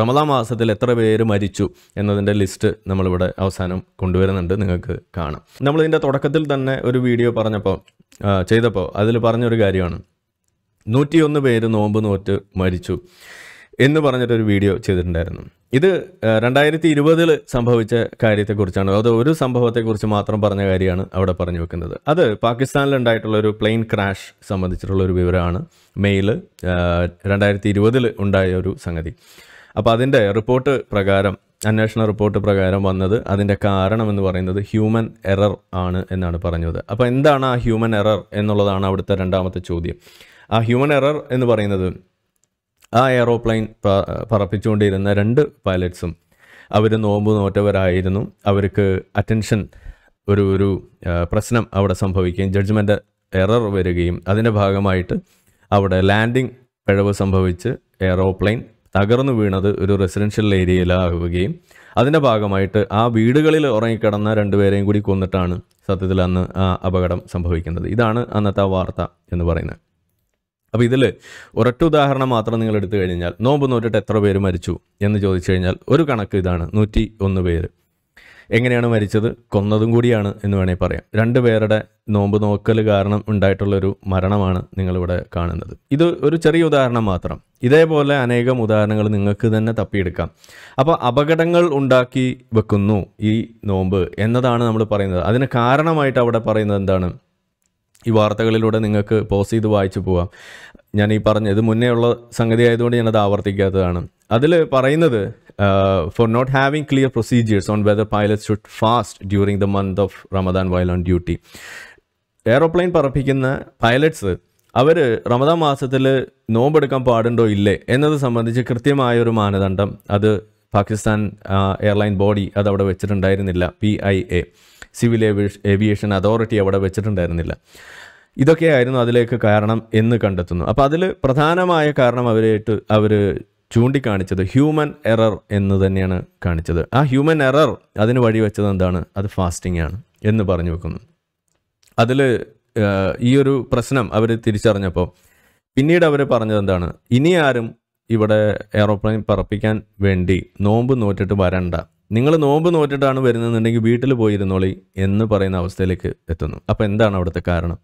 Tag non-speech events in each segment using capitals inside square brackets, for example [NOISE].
റമദാ മാസത്തിൽ എത്ര പേര് മരിച്ചു എന്നതിൻ്റെ ലിസ്റ്റ് നമ്മളിവിടെ അവസാനം കൊണ്ടുവരുന്നുണ്ട് നിങ്ങൾക്ക് കാണാം നമ്മളിതിൻ്റെ തുടക്കത്തിൽ തന്നെ ഒരു വീഡിയോ പറഞ്ഞപ്പോൾ ചെയ്തപ്പോൾ അതിൽ പറഞ്ഞൊരു കാര്യമാണ് നൂറ്റിയൊന്ന് പേര് നോമ്പ് നോറ്റ് മരിച്ചു എന്ന് പറഞ്ഞിട്ടൊരു വീഡിയോ ചെയ്തിട്ടുണ്ടായിരുന്നു ഇത് രണ്ടായിരത്തി ഇരുപതിൽ സംഭവിച്ച കാര്യത്തെക്കുറിച്ചാണ് അത് ഒരു സംഭവത്തെക്കുറിച്ച് മാത്രം പറഞ്ഞ കാര്യമാണ് അവിടെ പറഞ്ഞു വെക്കുന്നത് അത് പാകിസ്ഥാനിലുണ്ടായിട്ടുള്ള ഒരു പ്ലെയിൻ ക്രാഷ് സംബന്ധിച്ചിട്ടുള്ള ഒരു വിവരമാണ് മെയിൽ രണ്ടായിരത്തി ഇരുപതിൽ ഉണ്ടായ ഒരു സംഗതി അപ്പോൾ അതിൻ്റെ റിപ്പോർട്ട് പ്രകാരം അന്വേഷണ റിപ്പോർട്ട് പ്രകാരം വന്നത് അതിൻ്റെ കാരണം എന്ന് പറയുന്നത് ഹ്യൂമൻ എറർ ആണ് എന്നാണ് പറഞ്ഞത് അപ്പോൾ എന്താണ് ആ ഹ്യൂമൻ എറർ എന്നുള്ളതാണ് അവിടുത്തെ രണ്ടാമത്തെ ചോദ്യം ആ ഹ്യൂമൻ എറർ എന്ന് പറയുന്നത് ആ എയറോപ്ലെയിൻ പറപ്പിച്ചുകൊണ്ടിരുന്ന രണ്ട് പൈലറ്റ്സും അവർ നോമ്പ് നോറ്റവരായിരുന്നു അവർക്ക് അറ്റൻഷൻ ഒരു ഒരു പ്രശ്നം അവിടെ സംഭവിക്കുകയും ജഡ്ജ്മെൻ്റ് എറർ വരികയും അതിൻ്റെ ഭാഗമായിട്ട് അവിടെ ലാൻഡിംഗ് പിഴവ് സംഭവിച്ച് എയറോപ്ലെയിൻ തകർന്നു വീണത് ഒരു റെസിഡൻഷ്യൽ ഏരിയയിലാവുകയും അതിൻ്റെ ഭാഗമായിട്ട് ആ വീടുകളിൽ ഉറങ്ങിക്കിടന്ന രണ്ടുപേരെയും കൂടി കൊന്നിട്ടാണ് സത്യത്തിൽ അന്ന് ആ അപകടം സംഭവിക്കുന്നത് ഇതാണ് അന്നത്തെ ആ വാർത്ത എന്ന് പറയുന്നത് അപ്പോൾ ഇതിൽ ഒരൊറ്റ ഉദാഹരണം മാത്രം നിങ്ങൾ എടുത്തു കഴിഞ്ഞാൽ നോമ്പ് നോറ്റിട്ട് എത്ര പേര് മരിച്ചു എന്ന് ചോദിച്ചു കഴിഞ്ഞാൽ ഒരു കണക്ക് ഇതാണ് നൂറ്റി ഒന്ന് പേര് എങ്ങനെയാണ് മരിച്ചത് കൊന്നതും കൂടിയാണ് എന്ന് വേണമെങ്കിൽ പറയാം രണ്ട് പേരുടെ നോമ്പ് നോക്കൽ കാരണം ഉണ്ടായിട്ടുള്ളൊരു മരണമാണ് നിങ്ങളിവിടെ കാണുന്നത് ഇത് ഒരു ചെറിയ ഉദാഹരണം മാത്രം ഇതേപോലെ അനേകം ഉദാഹരണങ്ങൾ നിങ്ങൾക്ക് തന്നെ തപ്പിയെടുക്കാം അപ്പോൾ അപകടങ്ങൾ ഉണ്ടാക്കി വെക്കുന്നു ഈ നോമ്പ് എന്നതാണ് നമ്മൾ പറയുന്നത് അതിന് കാരണമായിട്ട് അവിടെ പറയുന്നത് എന്താണ് ഈ വാർത്തകളിലൂടെ നിങ്ങൾക്ക് പോസ് ചെയ്ത് വായിച്ചു പോവാം ഞാൻ ഈ പറഞ്ഞത് ഇത് മുന്നേ ഉള്ള സംഗതി ആയതുകൊണ്ട് ഞാനത് ആവർത്തിക്കാത്തതാണ് അതിൽ പറയുന്നത് uh, for not having clear procedures on whether pilots should fast during the month of Ramadan while on duty. Aeroplane പറപ്പിക്കുന്ന പൈലറ്റ്സ് അവർ റമദാൻ മാസത്തിൽ നോമ്പെടുക്കാൻ പാടുണ്ടോ ഇല്ലേ എന്നത് സംബന്ധിച്ച് കൃത്യമായ ഒരു മാനദണ്ഡം അത് പാകിസ്ഥാൻ എയർലൈൻ ബോഡി അത് അവിടെ വെച്ചിട്ടുണ്ടായിരുന്നില്ല P I A civil aviation authority അവിടെ വെച്ചിട്ടുണ്ടായിരുന്നില്ല ഇതൊക്കെയായിരുന്നു അതിലേക്ക് കാരണം എന്ന് കണ്ടെത്തുന്നു അപ്പോൾ അതിൽ പ്രധാനമായ കാരണം അവരായിട്ട് അവർ ചൂണ്ടിക്കാണിച്ചത് ഹ്യൂമൻ എറർ എന്ന് തന്നെയാണ് കാണിച്ചത് ആ ഹ്യൂമൻ എറർ അതിന് വെച്ചത് എന്താണ് അത് ഫാസ്റ്റിംഗ് ആണ് എന്ന് പറഞ്ഞു വെക്കുന്നു അതിൽ ഈ ഒരു പ്രശ്നം അവർ തിരിച്ചറിഞ്ഞപ്പോൾ പിന്നീട് അവർ പറഞ്ഞത് എന്താണ് ഇനി ആരും ഇവിടെ എയറോപ്ലെയിൻ പറപ്പിക്കാൻ വേണ്ടി നോമ്പ് നോറ്റിട്ട് വരണ്ട നിങ്ങൾ നോമ്പ് നോറ്റിട്ടാണ് വരുന്നതെന്നുണ്ടെങ്കിൽ വീട്ടിൽ പോയിരുന്നോളി എന്ന് പറയുന്ന അവസ്ഥയിലേക്ക് എത്തുന്നു അപ്പോൾ എന്താണ് അവിടുത്തെ കാരണം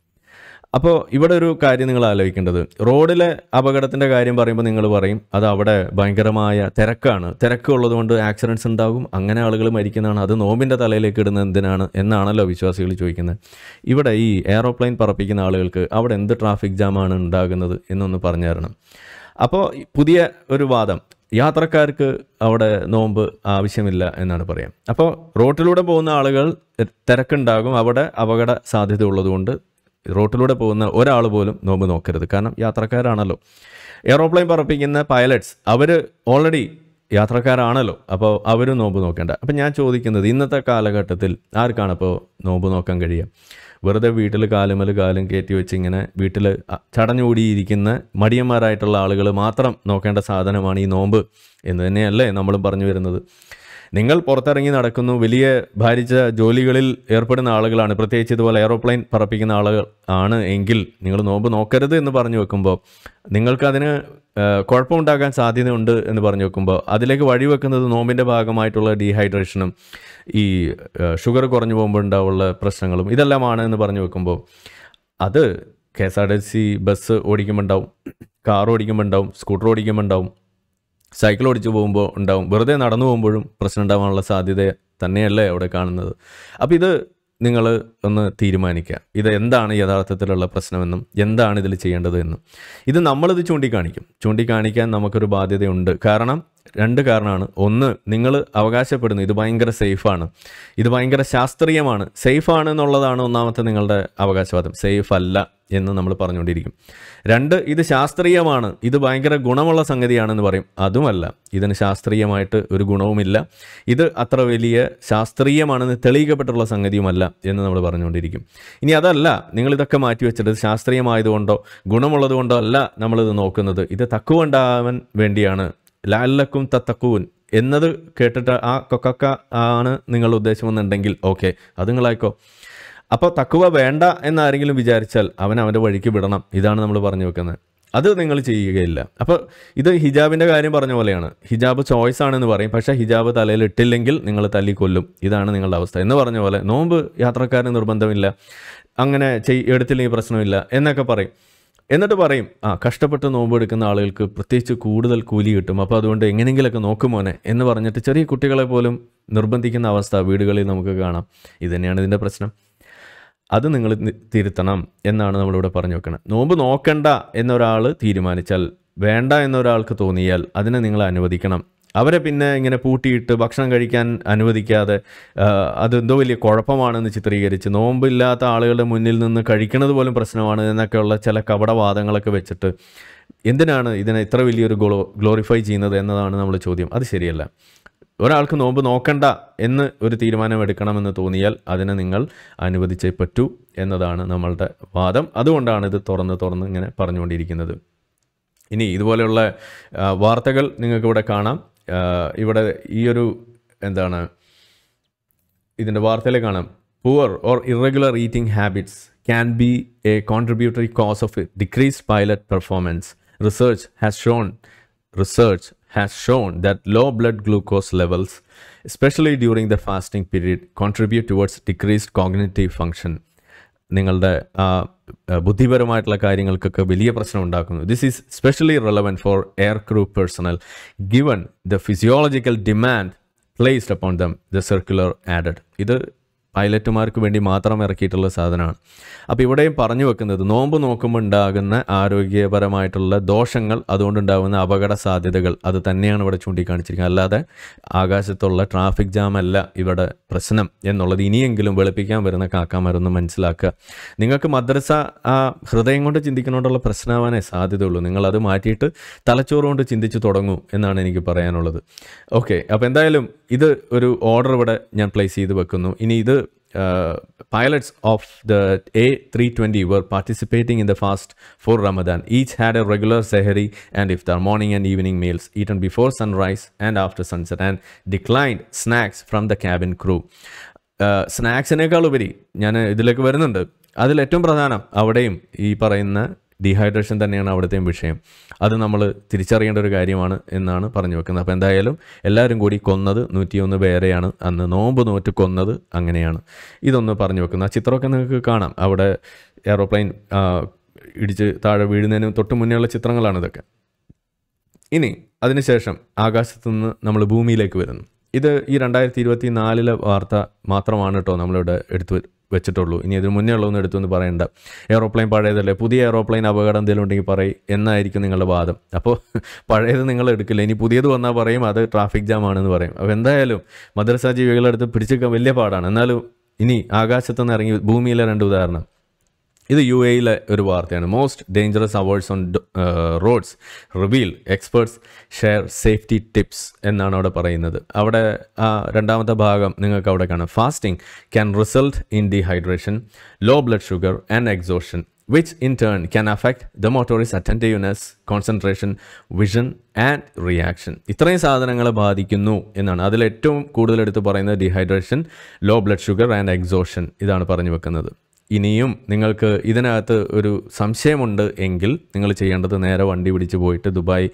അപ്പോൾ ഇവിടെ ഒരു കാര്യം നിങ്ങൾ ആലോചിക്കേണ്ടത് റോഡിലെ അപകടത്തിൻ്റെ കാര്യം പറയുമ്പോൾ നിങ്ങൾ പറയും അത് അവിടെ ഭയങ്കരമായ തിരക്കാണ് തിരക്ക് ഉള്ളതുകൊണ്ട് ആക്സിഡൻസ് ഉണ്ടാകും അങ്ങനെ ആളുകൾ മരിക്കുന്നതാണ് അത് നോമ്പിൻ്റെ തലയിലേക്ക് ഇടുന്നത് എന്തിനാണ് എന്നാണല്ലോ വിശ്വാസികൾ ചോദിക്കുന്നത് ഇവിടെ ഈ എയറോപ്ലെയിൻ പറപ്പിക്കുന്ന ആളുകൾക്ക് അവിടെ എന്ത് ട്രാഫിക് ജാമാണ് ഉണ്ടാകുന്നത് എന്നൊന്ന് പറഞ്ഞു തരണം അപ്പോൾ പുതിയ ഒരു വാദം യാത്രക്കാർക്ക് അവിടെ നോമ്പ് ആവശ്യമില്ല എന്നാണ് പറയാം അപ്പോൾ റോട്ടിലൂടെ പോകുന്ന ആളുകൾ തിരക്കുണ്ടാകും അവിടെ അപകട സാധ്യത ഉള്ളതുകൊണ്ട് റോട്ടിലൂടെ പോകുന്ന ഒരാൾ പോലും നോമ്പ് നോക്കരുത് കാരണം യാത്രക്കാരാണല്ലോ എയറോപ്ലെയിൻ പറപ്പിക്കുന്ന പൈലറ്റ്സ് അവർ ഓൾറെഡി യാത്രക്കാരാണല്ലോ അപ്പോൾ അവരും നോമ്പ് നോക്കേണ്ട അപ്പം ഞാൻ ചോദിക്കുന്നത് ഇന്നത്തെ കാലഘട്ടത്തിൽ ആർക്കാണ് ഇപ്പോൾ നോമ്പ് നോക്കാൻ കഴിയുക വെറുതെ വീട്ടിൽ കാലുമൽ കാലും കയറ്റി വെച്ച് ഇങ്ങനെ വീട്ടിൽ ചടഞ്ഞുകൂടിയിരിക്കുന്ന മടിയന്മാരായിട്ടുള്ള ആളുകൾ മാത്രം നോക്കേണ്ട സാധനമാണ് ഈ നോമ്പ് എന്ന് തന്നെയല്ലേ നമ്മളും പറഞ്ഞു വരുന്നത് നിങ്ങൾ പുറത്തിറങ്ങി നടക്കുന്നു വലിയ ഭാരിച്ച ജോലികളിൽ ഏർപ്പെടുന്ന ആളുകളാണ് പ്രത്യേകിച്ച് ഇതുപോലെ എയറോപ്ലെയിൻ പറപ്പിക്കുന്ന ആളുകൾ ആണ് എങ്കിൽ നിങ്ങൾ നോമ്പ് നോക്കരുത് എന്ന് പറഞ്ഞു വെക്കുമ്പോൾ നിങ്ങൾക്കതിന് കുഴപ്പമുണ്ടാകാൻ സാധ്യതയുണ്ട് എന്ന് പറഞ്ഞു വെക്കുമ്പോൾ അതിലേക്ക് വഴിവെക്കുന്നത് നോമ്പിൻ്റെ ഭാഗമായിട്ടുള്ള ഡീഹൈഡ്രേഷനും ഈ ഷുഗർ കുറഞ്ഞു പോകുമ്പോൾ ഉണ്ടാവുള്ള പ്രശ്നങ്ങളും ഇതെല്ലാമാണ് എന്ന് പറഞ്ഞു വെക്കുമ്പോൾ അത് K S R T C bus ഓടിക്കുമ്പോൾ ഉണ്ടാവും കാർ ഓടിക്കുമ്പോൾ ഉണ്ടാവും സ്കൂട്ടർ ഓടിക്കുമ്പോൾ ഉണ്ടാവും സൈക്കിൾ ഓടിച്ച് പോകുമ്പോൾ ഉണ്ടാവും വെറുതെ നടന്നു പോകുമ്പോഴും പ്രശ്നം ഉണ്ടാവാനുള്ള സാധ്യത തന്നെയല്ലേ അവിടെ കാണുന്നത് അപ്പോൾ ഇത് നിങ്ങൾ ഒന്ന് തീരുമാനിക്കുക ഇത് എന്താണ് യഥാർത്ഥത്തിലുള്ള പ്രശ്നമെന്നും എന്താണ് ഇതിൽ ചെയ്യേണ്ടതെന്നും ഇത് നമ്മളിത് ചൂണ്ടിക്കാണിക്കും ചൂണ്ടിക്കാണിക്കാൻ നമുക്കൊരു ബാധ്യതയുണ്ട് കാരണം രണ്ട് കാരണമാണ് ഒന്ന് നിങ്ങൾ അവകാശപ്പെടുന്നു ഇത് ഭയങ്കര സേഫാണ് ഇത് ഭയങ്കര ശാസ്ത്രീയമാണ് സേഫാണ് എന്നുള്ളതാണ് ഒന്നാമത്തെ നിങ്ങളുടെ അവകാശവാദം സേഫ് അല്ല എന്ന് നമ്മൾ പറഞ്ഞുകൊണ്ടിരിക്കും രണ്ട് ഇത് ശാസ്ത്രീയമാണ് ഇത് ഭയങ്കര ഗുണമുള്ള സംഗതിയാണെന്ന് പറയും അതുമല്ല ഇതിന് ശാസ്ത്രീയമായിട്ട് ഒരു ഗുണവുമില്ല ഇത് അത്ര വലിയ ശാസ്ത്രീയമാണെന്ന് തെളിയിക്കപ്പെട്ടുള്ള സംഗതിയുമല്ല എന്ന് നമ്മൾ പറഞ്ഞുകൊണ്ടിരിക്കും ഇനി അതല്ല നിങ്ങൾ ഇതൊക്കെ മാറ്റി വെച്ചിട്ട് ശാസ്ത്രീയമായതുകൊണ്ടോ ഗുണമുള്ളതുകൊണ്ടോ അല്ല നമ്മളിത് നോക്കുന്നത് ഇത് തക്കുവ വേണ്ടിയാണ് ലാലക്കും തത്തക്കൂൻ എന്നത് കേട്ടിട്ട് ആ കൊക്കക്ക ആണ് നിങ്ങളുടെ ഉദ്ദേശമെന്നുണ്ടെങ്കിൽ ഓക്കെ അത് നിങ്ങളായിക്കോ അപ്പോൾ തക്കുവ വേണ്ട എന്നാരെങ്കിലും വിചാരിച്ചാൽ അവൻ അവൻ്റെ വഴിക്ക് വിടണം ഇതാണ് നമ്മൾ പറഞ്ഞു വെക്കുന്നത് അത് നിങ്ങൾ ചെയ്യുകയില്ല അപ്പോൾ ഇത് ഹിജാബിൻ്റെ കാര്യം പറഞ്ഞ പോലെയാണ് ഹിജാബ് ചോയ്സ് ആണെന്ന് പറയും പക്ഷേ ഹിജാബ് തലയിൽ ഇട്ടില്ലെങ്കിൽ നിങ്ങൾ തല്ലി കൊല്ലും ഇതാണ് നിങ്ങളുടെ അവസ്ഥ എന്ന് പറഞ്ഞ പോലെ നോമ്പ് യാത്രക്കാരന് നിർബന്ധമില്ല അങ്ങനെ ചെയ് എടുത്തില്ലെങ്കിൽ പ്രശ്നമില്ല എന്നൊക്കെ പറയും എന്നിട്ട് പറയും ആ കഷ്ടപ്പെട്ട് നോമ്പ് എടുക്കുന്ന ആളുകൾക്ക് പ്രത്യേകിച്ച് കൂടുതൽ കൂലി കിട്ടും അപ്പോൾ അതുകൊണ്ട് എങ്ങനെയെങ്കിലൊക്കെ നോക്കുമോനെ എന്ന് പറഞ്ഞിട്ട് ചെറിയ കുട്ടികളെ പോലും നിർബന്ധിക്കുന്ന അവസ്ഥ വീടുകളിൽ നമുക്ക് കാണാം ഇതുതന്നെയാണ് ഇതിൻ്റെ പ്രശ്നം അത് നിങ്ങൾ തിരുത്തണം എന്നാണ് നമ്മളിവിടെ പറഞ്ഞു വെക്കുന്നത് നോമ്പ് നോക്കണ്ട എന്നൊരാൾ തീരുമാനിച്ചാൽ വേണ്ട എന്നൊരാൾക്ക് തോന്നിയാൽ അതിനെ നിങ്ങൾ അനുവദിക്കണം അവരെ പിന്നെ ഇങ്ങനെ പൂട്ടിയിട്ട് ഭക്ഷണം കഴിക്കാൻ അനുവദിക്കാതെ അതെന്തോ വലിയ കുഴപ്പമാണെന്ന് ചിത്രീകരിച്ച് നോമ്പില്ലാത്ത ആളുകളുടെ മുന്നിൽ നിന്ന് കഴിക്കുന്നത് പോലും പ്രശ്നമാണ് എന്നൊക്കെയുള്ള ചില കപടവാദങ്ങളൊക്കെ വെച്ചിട്ട് എന്തിനാണ് ഇതിനെ ഇത്ര വലിയൊരു ഗ്ലോ ഗ്ലോറിഫൈ ചെയ്യുന്നത് എന്നതാണ് നമ്മൾ ചോദ്യം അത് ശരിയല്ല ഒരാൾക്ക് നോമ്പ് നോക്കണ്ട എന്ന് ഒരു തീരുമാനം എടുക്കണമെന്ന് തോന്നിയാൽ അതിനെ നിങ്ങൾ അനുവദിച്ചേ പറ്റൂ എന്നതാണ് നമ്മളുടെ വാദം അതുകൊണ്ടാണ് ഇത് തുറന്ന് തുറന്ന് ഇങ്ങനെ പറഞ്ഞുകൊണ്ടിരിക്കുന്നത് ഇനി ഇതുപോലെയുള്ള വാർത്തകൾ നിങ്ങൾക്കിവിടെ കാണാം ഇവിടെ ഈ ഒരു എന്താണ് ഇതിൻ്റെ വാർത്തയിൽ കാണാം poor or irregular eating habits can be a contributory cause of decrease pilot performance research has shown research has shown that low blood glucose levels, especially during the fasting period, contribute towards decreased cognitive function. നിങ്ങളുടെ ബുദ്ധിപരമായിട്ടുള്ള കാര്യങ്ങൾക്കൊക്കെ വലിയ പ്രശ്നം ഉണ്ടാക്കുന്നു this is specially relevant for air crew personnel given the physiological demand placed upon them the circular added ഇത് പൈലറ്റുമാർക്ക് വേണ്ടി മാത്രം ഇറക്കിയിട്ടുള്ള സാധനമാണ് അപ്പോൾ ഇവിടെയും പറഞ്ഞു വെക്കുന്നത് നോമ്പ് നോക്കുമ്പോൾ ഉണ്ടാകുന്ന ആരോഗ്യപരമായിട്ടുള്ള ദോഷങ്ങൾ അതുകൊണ്ടുണ്ടാകുന്ന അപകട സാധ്യതകൾ അത് തന്നെയാണ് ഇവിടെ ചൂണ്ടിക്കാണിച്ചിരിക്കുന്നത് അല്ലാതെ ആകാശത്തുള്ള ട്രാഫിക് ജാം അല്ല ഇവിടെ പ്രശ്നം എന്നുള്ളത് ഇനിയെങ്കിലും വെളുപ്പിക്കാൻ വരുന്ന കാക്കാമാരൊന്ന് മനസ്സിലാക്കുക നിങ്ങൾക്ക് മദ്രസ ആ ഹൃദയം കൊണ്ട് ചിന്തിക്കുന്നതുകൊണ്ടുള്ള പ്രശ്നമാവാനേ സാധ്യതയുള്ളൂ നിങ്ങളത് മാറ്റിയിട്ട് തലച്ചോറുകൊണ്ട് ചിന്തിച്ച് തുടങ്ങൂ എന്നാണ് എനിക്ക് പറയാനുള്ളത് ഓക്കെ അപ്പോൾ എന്തായാലും ഇത് ഒരു ഓർഡർ ഇവിടെ ഞാൻ പ്ലേസ് ചെയ്ത് വെക്കുന്നു ഇനി ഇത് Uh, pilots of the A320 were participating in the fast for Ramadan. Each had a regular sahari and iftar morning and evening meals eaten before sunrise and after sunset and declined snacks from the cabin crew. സ്നാക്സിനേക്കാൾ uh, ഉപരി ഞാൻ ഇതിലേക്ക് വരുന്നുണ്ട് അതിൽ ഏറ്റവും പ്രധാനം അവിടെയും ഈ പറയുന്ന ഡീഹൈഡ്രേഷൻ തന്നെയാണ് അവിടുത്തെയും വിഷയം അത് നമ്മൾ തിരിച്ചറിയേണ്ട ഒരു കാര്യമാണ് എന്നാണ് പറഞ്ഞു വെക്കുന്നത് അപ്പോൾ എന്തായാലും എല്ലാവരും കൂടി കൊന്നത് നൂറ്റിയൊന്ന് പേരെയാണ് അന്ന് നോമ്പ് നോറ്റ് കൊന്നത് അങ്ങനെയാണ് ഇതൊന്ന് പറഞ്ഞു വെക്കുന്നത് ആ ചിത്രമൊക്കെ നിങ്ങൾക്ക് കാണാം അവിടെ എയറോപ്ലെയിൻ ഇടിച്ച് താഴെ വീഴുന്നതിന് തൊട്ട് മുന്നേയുള്ള ചിത്രങ്ങളാണ് ഇതൊക്കെ ഇനി അതിനുശേഷം ആകാശത്തു നിന്ന് നമ്മൾ ഭൂമിയിലേക്ക് വരുന്നു ഇത് ഈ രണ്ടായിരത്തി ഇരുപത്തി നാലിലെ വാർത്ത മാത്രമാണ് കേട്ടോ നമ്മളിവിടെ എടുത്തു വെച്ചിട്ടുള്ളൂ ഇനി ഇതിന് മുന്നേ ഉള്ളതൊന്നും എടുത്തു എന്ന് പറയണ്ട എയ്റോപ്ലെയിൻ പഴയതല്ലേ പുതിയ എയ്റോപ്ലെയിൻ അപകടം എന്തെങ്കിലും ഉണ്ടെങ്കിൽ പറയും എന്നായിരിക്കും നിങ്ങളുടെ വാദം അപ്പോൾ [LAUGHS] പഴയത് നിങ്ങൾ എടുക്കില്ല ഇനി പുതിയത് വന്നാൽ പറയും അത് ട്രാഫിക് ജാം ആണെന്ന് പറയും അപ്പോൾ എന്തായാലും മദ്രസ ജീവികളെടുത്ത് അടുത്ത് പിടിച്ചെടുക്കാൻ വലിയ പാടാണ് എന്നാലും ഇനി ആകാശത്തുനിന്ന് ഇറങ്ങി ഭൂമിയിലെ രണ്ട് ഉദാഹരണം ഇത് യു എയിലെ ഒരു വാർത്തയാണ് most dangerous hazards on roads reveal experts share safety tips എന്നാണ് അവിടെ പറയുന്നത് അവിടെ ആ രണ്ടാമത്തെ ഭാഗം നിങ്ങൾക്ക് അവിടെ കാണാം fasting can result in dehydration low blood sugar and exhaustion which in turn can affect the motorists attentiveness concentration vision and reaction ഇത്രയും സാധനങ്ങളെ ബാധിക്കുന്നു എന്നാണ് അതിൽ ഏറ്റവും കൂടുതൽ എടുത്ത് പറയുന്നത് dehydration low blood sugar and exhaustion ഇതാണ് പറഞ്ഞു വെക്കുന്നത് ഇനിയും നിങ്ങൾക്ക് ഇതിനകത്ത് ഒരു സംശയമുണ്ട് എങ്കിൽ നിങ്ങൾ ചെയ്യേണ്ടത് നേരെ വണ്ടി പിടിച്ച് പോയിട്ട് ദുബായ്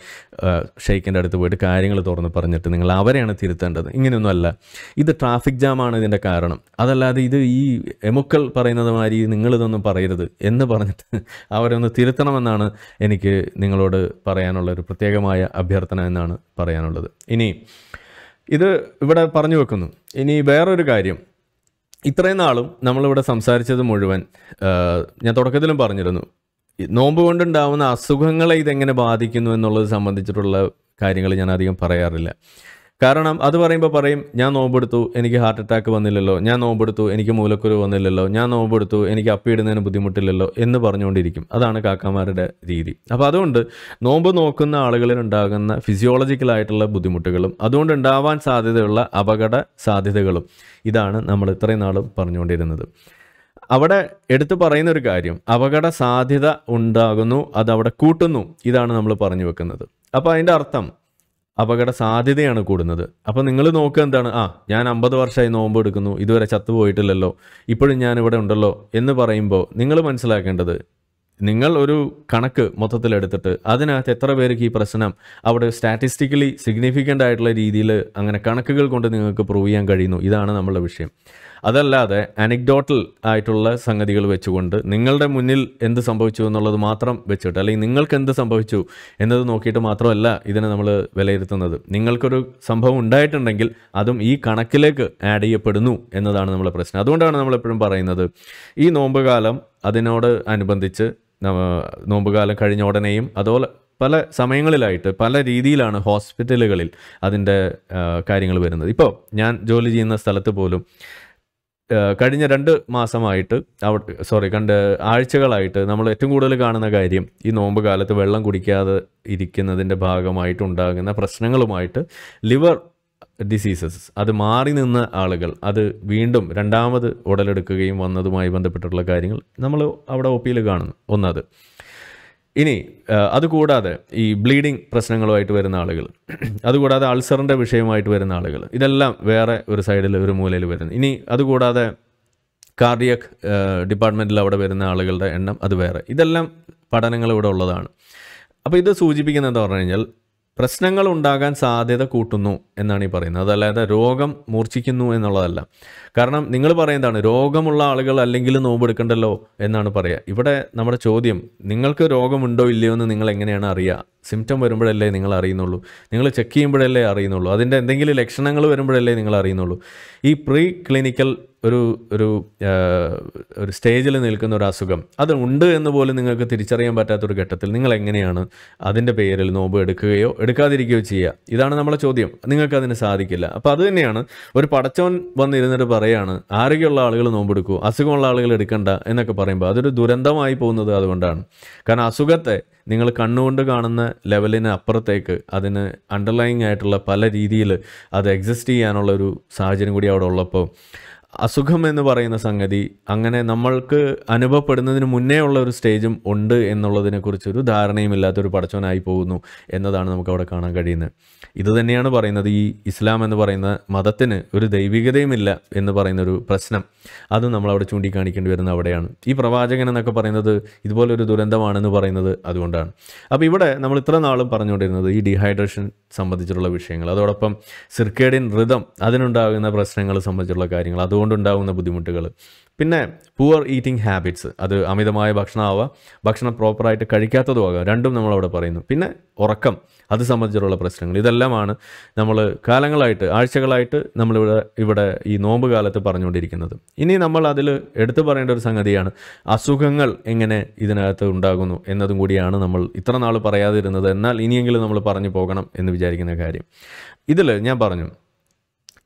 ഷെയ്ഖിൻ്റെ അടുത്ത് പോയിട്ട് കാര്യങ്ങൾ തുറന്ന് പറഞ്ഞിട്ട് നിങ്ങൾ അവരെയാണ് തിരുത്തേണ്ടത് ഇങ്ങനെയൊന്നുമല്ല ഇത് ട്രാഫിക് ജാമാണ് ഇതിൻ്റെ കാരണം അതല്ലാതെ ഇത് ഈ എമുക്കൾ പറയുന്നത് മാതിരി നിങ്ങളിതൊന്നും പറയരുത് എന്ന് പറഞ്ഞിട്ട് അവരൊന്ന് തിരുത്തണമെന്നാണ് എനിക്ക് നിങ്ങളോട് പറയാനുള്ള ഒരു പ്രത്യേകമായ അഭ്യർത്ഥന എന്നാണ് പറയാനുള്ളത് ഇനി ഇത് ഇവിടെ പറഞ്ഞു വെക്കുന്നു ഇനി വേറൊരു കാര്യം ഇത്രയും നാളും നമ്മളിവിടെ സംസാരിച്ചത് മുഴുവൻ ഞാൻ തുടക്കത്തിലും പറഞ്ഞിരുന്നു നോമ്പ് കൊണ്ടുണ്ടാവുന്ന അസുഖങ്ങളെ ഇതെങ്ങനെ ബാധിക്കുന്നു എന്നുള്ളത് സംബന്ധിച്ചിട്ടുള്ള കാര്യങ്ങൾ ഞാൻ അധികം പറയാറില്ല കാരണം അത് പറയുമ്പോൾ പറയും ഞാൻ നോമ്പെടുത്തു എനിക്ക് ഹാർട്ട് അറ്റാക്ക് വന്നില്ലല്ലോ ഞാൻ നോമ്പെടുത്തു എനിക്ക് മൂലക്കുരു വന്നില്ലല്ലോ ഞാൻ നോമ്പെടുത്തു എനിക്ക് അപ്പിയിടുന്നതിന് ബുദ്ധിമുട്ടില്ലല്ലോ എന്ന് പറഞ്ഞുകൊണ്ടിരിക്കും അതാണ് കാക്കാമാരുടെ രീതി അപ്പോൾ അതുകൊണ്ട് നോമ്പ് നോക്കുന്ന ആളുകളിൽ ഉണ്ടാകുന്ന ഫിസിയോളജിക്കലായിട്ടുള്ള ബുദ്ധിമുട്ടുകളും അതുകൊണ്ട് ഉണ്ടാവാൻ സാധ്യതയുള്ള അപകട സാധ്യതകളും ഇതാണ് നമ്മൾ ഇത്രയും നാളും പറഞ്ഞുകൊണ്ടിരുന്നത് അവിടെ എടുത്തു പറയുന്ന ഒരു കാര്യം അപകട സാധ്യത ഉണ്ടാകുന്നു അത് അവിടെ കൂട്ടുന്നു ഇതാണ് നമ്മൾ പറഞ്ഞു വെക്കുന്നത് അപ്പോൾ അതിൻ്റെ അർത്ഥം അപകട സാധ്യതയാണ് കൂടുന്നത് അപ്പോൾ നിങ്ങൾ നോക്കുക എന്താണ് ആ ഞാൻ അമ്പത് വർഷമായി നോമ്പ് എടുക്കുന്നു ഇതുവരെ ചത്തു പോയിട്ടില്ലല്ലോ ഇപ്പോഴും ഞാൻ ഇവിടെ ഉണ്ടല്ലോ എന്ന് പറയുമ്പോൾ നിങ്ങൾ മനസ്സിലാക്കേണ്ടത് നിങ്ങൾ ഒരു കണക്ക് മൊത്തത്തിൽ എടുത്തിട്ട് അതിനകത്ത് എത്ര പേർക്ക് ഈ പ്രശ്നം അവിടെ സ്റ്റാറ്റിസ്റ്റിക്കലി സിഗ്നിഫിക്കൻ്റ് ആയിട്ടുള്ള രീതിയിൽ അങ്ങനെ കണക്കുകൾ കൊണ്ട് നിങ്ങൾക്ക് പ്രൂവ് ചെയ്യാൻ കഴിയുന്നു ഇതാണ് നമ്മളുടെ വിഷയം അതല്ലാതെ അനക്ഡോട്ടൽ ആയിട്ടുള്ള സംഗതികൾ വെച്ചുകൊണ്ട് നിങ്ങളുടെ മുന്നിൽ എന്ത് സംഭവിച്ചു എന്നുള്ളത് മാത്രം വെച്ചിട്ട് അല്ലെങ്കിൽ നിങ്ങൾക്ക് എന്ത് സംഭവിച്ചു എന്നത് നോക്കിയിട്ട് മാത്രമല്ല ഇതിനെ നമ്മൾ വിലയിരുത്തുന്നത് നിങ്ങൾക്കൊരു സംഭവം ഉണ്ടായിട്ടുണ്ടെങ്കിൽ അതും ഈ കണക്കിലേക്ക് ആഡ് ചെയ്യപ്പെടുന്നു എന്നതാണ് നമ്മളെ പ്രശ്നം അതുകൊണ്ടാണ് നമ്മളെപ്പോഴും പറയുന്നത് ഈ നോമ്പ് കാലം അതിനോട് അനുബന്ധിച്ച് നോമ്പ് കാലം കഴിഞ്ഞ ഉടനെയും അതുപോലെ പല സമയങ്ങളിലായിട്ട് പല രീതിയിലാണ് ഹോസ്പിറ്റലുകളിൽ അതിൻ്റെ കാര്യങ്ങൾ വരുന്നത് ഇപ്പോൾ ഞാൻ ജോലി ചെയ്യുന്ന സ്ഥലത്ത് പോലും കഴിഞ്ഞ രണ്ട് മാസമായിട്ട് അവ സോറി കണ്ട് ആഴ്ചകളായിട്ട് നമ്മൾ ഏറ്റവും കൂടുതൽ കാണുന്ന കാര്യം ഈ നോമ്പ് കാലത്ത് വെള്ളം കുടിക്കാതെ ഇരിക്കുന്നതിൻ്റെ ഭാഗമായിട്ട് ഉണ്ടാകുന്ന പ്രശ്നങ്ങളുമായിട്ട് ലിവർ ഡിസീസസ് അത് മാറി നിന്ന ആളുകൾ അത് വീണ്ടും രണ്ടാമത് ഉടലെടുക്കുകയും വന്നതുമായി ബന്ധപ്പെട്ടിട്ടുള്ള കാര്യങ്ങൾ നമ്മൾ അവിടെ ഒ പിയിൽ കാണുന്നു ഒന്നത് ഇനി അതുകൂടാതെ ഈ ബ്ലീഡിങ് പ്രശ്നങ്ങളുമായിട്ട് വരുന്ന ആളുകൾ അതുകൂടാതെ അൾസറിൻ്റെ വിഷയമായിട്ട് വരുന്ന ആളുകൾ ഇതെല്ലാം വേറെ ഒരു സൈഡിൽ ഒരു മൂലയിൽ വരുന്നു ഇനി അതുകൂടാതെ കാർഡിയക് ഡിപ്പാർട്ട്മെൻറ്റിൽ അവിടെ വരുന്ന ആളുകളുടെ എണ്ണം അത് വേറെ ഇതെല്ലാം പഠനങ്ങൾ ഇവിടെ ഉള്ളതാണ് അപ്പോൾ ഇത് സൂചിപ്പിക്കുന്നത് പറഞ്ഞു കഴിഞ്ഞാൽ പ്രശ്നങ്ങൾ ഉണ്ടാകാൻ സാധ്യത കൂട്ടുന്നു എന്നാണ് ഈ പറയുന്നത് അതല്ലാതെ രോഗം മൂർച്ഛിക്കുന്നു എന്നുള്ളതല്ല കാരണം നിങ്ങൾ പറയുന്നതാണ് രോഗമുള്ള ആളുകൾ അല്ലെങ്കിൽ നോമ്പെടുക്കണ്ടല്ലോ എന്നാണ് പറയുക ഇവിടെ നമ്മുടെ ചോദ്യം നിങ്ങൾക്ക് രോഗമുണ്ടോ ഇല്ലയോ എന്ന് നിങ്ങൾ എങ്ങനെയാണ് അറിയുക സിംറ്റം വരുമ്പോഴല്ലേ നിങ്ങൾ അറിയുന്നുള്ളൂ നിങ്ങൾ ചെക്ക് ചെയ്യുമ്പോഴല്ലേ അറിയുന്നുള്ളൂ അതിൻ്റെ എന്തെങ്കിലും ലക്ഷണങ്ങൾ വരുമ്പോഴല്ലേ നിങ്ങൾ അറിയുന്നുള്ളൂ ഈ പ്രീ ക്ലിനിക്കൽ ഒരു ഒരു ഒരു സ്റ്റേജിൽ നിൽക്കുന്ന ഒരു അസുഖം അത് ഉണ്ട് എന്ന് പോലും നിങ്ങൾക്ക് തിരിച്ചറിയാൻ പറ്റാത്തൊരു ഘട്ടത്തിൽ നിങ്ങൾ എങ്ങനെയാണ് അതിൻ്റെ പേരിൽ നോമ്പ് എടുക്കുകയോ എടുക്കാതിരിക്കുകയോ ചെയ്യുക ഇതാണ് നമ്മളെ ചോദ്യം നിങ്ങൾക്ക് അതിന് സാധിക്കില്ല അപ്പോൾ അത് തന്നെയാണ് ഒരു പടച്ചവൻ വന്നിരുന്നിട്ട് പറയുകയാണ് ആരോഗ്യമുള്ള ആളുകൾ നോമ്പെടുക്കൂ അസുഖമുള്ള ആളുകൾ എടുക്കണ്ട എന്നൊക്കെ പറയുമ്പോൾ അതൊരു ദുരന്തമായി പോകുന്നത് അതുകൊണ്ടാണ് കാരണം അസുഖത്തെ നിങ്ങൾ കണ്ണുകൊണ്ട് കാണുന്ന ലെവലിന് അപ്പുറത്തേക്ക് അതിന് അണ്ടർലൈങ് ആയിട്ടുള്ള പല രീതിയിൽ അത് എക്സിസ്റ്റ് ചെയ്യാനുള്ള ഒരു സാഹചര്യം കൂടി അവിടെ ഉള്ളപ്പോൾ അസുഖം എന്ന് പറയുന്ന സംഗതി അങ്ങനെ നമ്മൾക്ക് അനുഭവപ്പെടുന്നതിന് മുന്നേ ഉള്ള ഒരു സ്റ്റേജും ഉണ്ട് കുറിച്ചൊരു ധാരണയും ഇല്ലാത്തൊരു പടച്ചവനായി പോകുന്നു എന്നതാണ് നമുക്ക് അവിടെ കാണാൻ കഴിയുന്നത് ഇത് തന്നെയാണ് പറയുന്നത് ഈ ഇസ്ലാം എന്ന് പറയുന്ന മതത്തിന് ഒരു ദൈവികതയുമില്ല എന്ന് പറയുന്നൊരു പ്രശ്നം അത് അവിടെ ചൂണ്ടിക്കാണിക്കേണ്ടി വരുന്ന അവിടെയാണ് ഈ പ്രവാചകൻ എന്നൊക്കെ പറയുന്നത് ഇതുപോലൊരു ദുരന്തമാണെന്ന് പറയുന്നത് അതുകൊണ്ടാണ് അപ്പോൾ ഇവിടെ നമ്മൾ ഇത്ര നാളും പറഞ്ഞുകൊണ്ടിരുന്നത് ഈ ഡീഹൈഡ്രേഷൻ സംബന്ധിച്ചിട്ടുള്ള വിഷയങ്ങൾ അതോടൊപ്പം സിർക്കേഡിൻ ഋതം അതിനുണ്ടാകുന്ന പ്രശ്നങ്ങൾ സംബന്ധിച്ചുള്ള കാര്യങ്ങൾ അത് അതുകൊണ്ടുണ്ടാകുന്ന ബുദ്ധിമുട്ടുകൾ പിന്നെ പുവർ ഈറ്റിംഗ് ഹാബിറ്റ്സ് അത് അമിതമായ ഭക്ഷണമാവാം ഭക്ഷണം പ്രോപ്പറായിട്ട് കഴിക്കാത്തതും ആകാം രണ്ടും നമ്മളവിടെ പറയുന്നു പിന്നെ ഉറക്കം അത് സംബന്ധിച്ചുള്ള പ്രശ്നങ്ങൾ ഇതെല്ലാമാണ് നമ്മൾ കാലങ്ങളായിട്ട് ആഴ്ചകളായിട്ട് നമ്മളിവിടെ ഇവിടെ ഈ നോമ്പ് കാലത്ത് പറഞ്ഞുകൊണ്ടിരിക്കുന്നത് ഇനി നമ്മൾ അതിൽ എടുത്തു പറയേണ്ട ഒരു സംഗതിയാണ് അസുഖങ്ങൾ എങ്ങനെ ഇതിനകത്ത് ഉണ്ടാകുന്നു എന്നതും കൂടിയാണ് നമ്മൾ ഇത്ര നാൾ പറയാതിരുന്നത് എന്നാൽ ഇനിയെങ്കിലും നമ്മൾ പറഞ്ഞു പോകണം എന്ന് വിചാരിക്കുന്ന കാര്യം ഇതിൽ ഞാൻ പറഞ്ഞു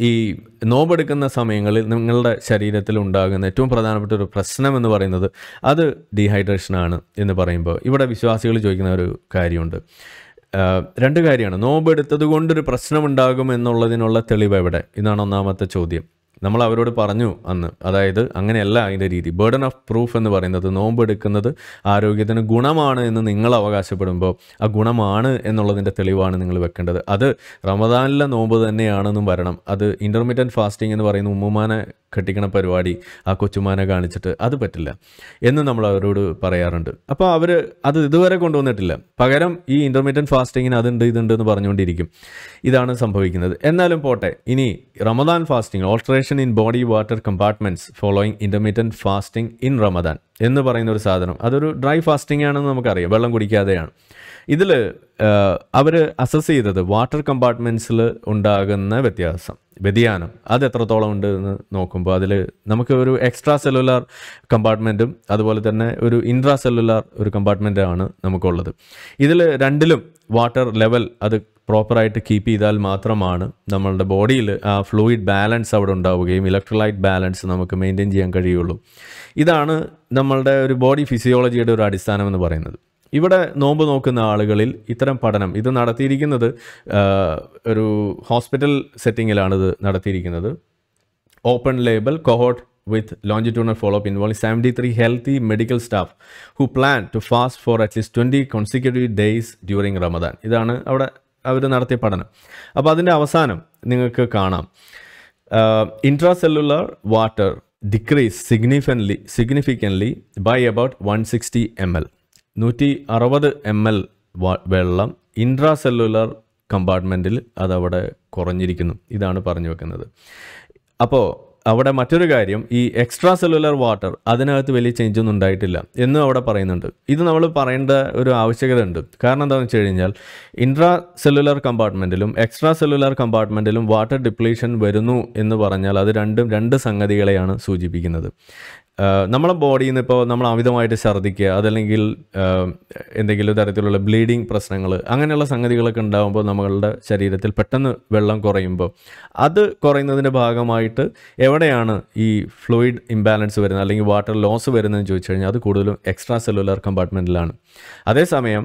ഈ നോമ്പെടുക്കുന്ന സമയങ്ങളിൽ നിങ്ങളുടെ ശരീരത്തിൽ ഉണ്ടാകുന്ന ഏറ്റവും പ്രധാനപ്പെട്ട ഒരു പ്രശ്നം എന്ന് പറയുന്നത് അത് ഡീഹൈഡ്രേഷനാണ് എന്ന് പറയുമ്പോൾ ഇവിടെ വിശ്വാസികൾ ചോദിക്കുന്ന ഒരു കാര്യമുണ്ട് രണ്ട് കാര്യമാണ് നോമ്പെടുത്തത് കൊണ്ടൊരു പ്രശ്നമുണ്ടാകും എന്നുള്ളതിനുള്ള തെളിവ് എവിടെ ഇതാണ് ഒന്നാമത്തെ ചോദ്യം നമ്മൾ അവരോട് പറഞ്ഞു അന്ന് അതായത് അങ്ങനെയല്ല അതിൻ്റെ രീതി ബേർഡൻ ഓഫ് പ്രൂഫ് എന്ന് പറയുന്നത് നോമ്പെടുക്കുന്നത് ആരോഗ്യത്തിന് ഗുണമാണ് എന്ന് നിങ്ങൾ അവകാശപ്പെടുമ്പോൾ ആ ഗുണമാണ് എന്നുള്ളതിൻ്റെ തെളിവാണ് നിങ്ങൾ വെക്കേണ്ടത് അത് റമദാനിലെ നോമ്പ് തന്നെയാണെന്നും വരണം അത് ഇൻ്റർമീഡിയറ്റ് ഫാസ്റ്റിംഗ് എന്ന് പറയുന്ന ഉമ്മുമാനെ കെട്ടിക്കണ പരിപാടി ആ കൊച്ചുമാനെ കാണിച്ചിട്ട് അത് പറ്റില്ല എന്ന് നമ്മൾ അവരോട് പറയാറുണ്ട് അപ്പോൾ അവർ അത് ഇതുവരെ കൊണ്ടുവന്നിട്ടില്ല പകരം ഈ ഇൻ്റർമീഡിയറ്റ് ഫാസ്റ്റിങ്ങിന് അതുണ്ട് ഇതുണ്ട് എന്ന് പറഞ്ഞുകൊണ്ടിരിക്കും ഇതാണ് സംഭവിക്കുന്നത് എന്നാലും പോട്ടെ ഇനി Ramadan fasting alteration in body water compartments compartments following fasting in Ramadan എന്ന് പറയുന്ന ഒരു സാധനം അതൊരു ഡ്രൈ ഫാസ്റ്റിംഗ് ആണെന്ന് നമുക്കറിയാം വെള്ളം കുടിക്കാതെയാണ് ഇതിൽ അവർ അസസ് ചെയ്തത് വാട്ടർ കമ്പാർട്ട്മെൻറ്റ്സിൽ ഉണ്ടാകുന്ന വ്യത്യാസം വ്യതിയാനം അത് എത്രത്തോളം ഉണ്ട് എന്ന് നോക്കുമ്പോൾ അതിൽ നമുക്ക് ഒരു എക്സ്ട്രാ സെല്ലുലാർ കമ്പാർട്ട്മെൻറ്റും അതുപോലെ തന്നെ ഒരു ഇൻട്രാ സെല്ലുലാർ ഒരു കമ്പാർട്ട്മെൻറ്റാണ് നമുക്കുള്ളത് ഇതിൽ രണ്ടിലും വാട്ടർ ലെവൽ അത് പ്രോപ്പറായിട്ട് കീപ്പ് ചെയ്താൽ മാത്രമാണ് നമ്മളുടെ ബോഡിയിൽ ആ ഫ്ലൂയിഡ് ബാലൻസ് അവിടെ ഉണ്ടാവുകയും ഇലക്ട്രോലൈറ്റ് ബാലൻസ് നമുക്ക് മെയിൻറ്റെയിൻ ചെയ്യാൻ കഴിയുള്ളൂ ഇതാണ് നമ്മളുടെ ഒരു ബോഡി ഫിസിയോളജിയുടെ ഒരു അടിസ്ഥാനം എന്ന് പറയുന്നത് ഇവിടെ നോമ്പ് നോക്കുന്ന ആളുകളിൽ ഇത്തരം പഠനം ഇത് നടത്തിയിരിക്കുന്നത് ഒരു ഹോസ്പിറ്റൽ സെറ്റിങ്ങിലാണ് ഇത് നടത്തിയിരിക്കുന്നത് open label cohort with longitudinal follow up involving 73 three healthy medical who who to fast for at least 20 consecutive days during Ramadan. ഇതാണ് അവിടെ അവർ നടത്തിയ പഠനം അപ്പോൾ അതിൻ്റെ അവസാനം നിങ്ങൾക്ക് കാണാം intra water decrease significantly significantly by about one sixty M L നൂറ്റി അറുപത് എം എൽ വെള്ളം ഇൻട്രാ സെല്ലുലാർ കമ്പാർട്ട്മെൻറ്റിൽ അതവിടെ കുറഞ്ഞിരിക്കുന്നു ഇതാണ് പറഞ്ഞു വെക്കുന്നത് അപ്പോൾ അവിടെ മറ്റൊരു കാര്യം ഈ എക്സ്ട്രാ സെല്ലുലർ വാട്ടർ അതിനകത്ത് വലിയ ചേഞ്ച് ഒന്നും ഉണ്ടായിട്ടില്ല എന്നും അവിടെ പറയുന്നുണ്ട് ഇത് നമ്മൾ പറയേണ്ട ഒരു ആവശ്യകത ഉണ്ട് കാരണം എന്താണെന്ന് വെച്ച് കഴിഞ്ഞാൽ ഇൻട്രാ സെല്ലുലർ കമ്പാർട്ട്മെൻറ്റിലും എക്സ്ട്രാ സെല്ലുലർ കമ്പാർട്ട്മെൻറ്റിലും വാട്ടർ ഡിപ്ലീഷൻ വരുന്നു എന്ന് പറഞ്ഞാൽ അത് രണ്ടും രണ്ട് സംഗതികളെയാണ് സൂചിപ്പിക്കുന്നത് നമ്മളെ ബോഡിയിൽ നിന്ന് ഇപ്പോൾ നമ്മൾ അമിതമായിട്ട് ഛർദ്ദിക്കുക അതല്ലെങ്കിൽ എന്തെങ്കിലും തരത്തിലുള്ള ബ്ലീഡിങ് പ്രശ്നങ്ങൾ അങ്ങനെയുള്ള സംഗതികളൊക്കെ ഉണ്ടാകുമ്പോൾ നമ്മളുടെ ശരീരത്തിൽ പെട്ടെന്ന് വെള്ളം കുറയുമ്പോൾ അത് കുറയുന്നതിൻ്റെ ഭാഗമായിട്ട് എവിടെയാണ് ഈ ഫ്ലൂയിഡ് ഇംബാലൻസ് വരുന്നത് അല്ലെങ്കിൽ വാട്ടർ ലോസ് വരുന്നതെന്ന് ചോദിച്ചു കഴിഞ്ഞാൽ അത് കൂടുതലും എക്സ്ട്രാ സെല്ലുലാർ കമ്പാർട്ട്മെൻറ്റിലാണ് അതേസമയം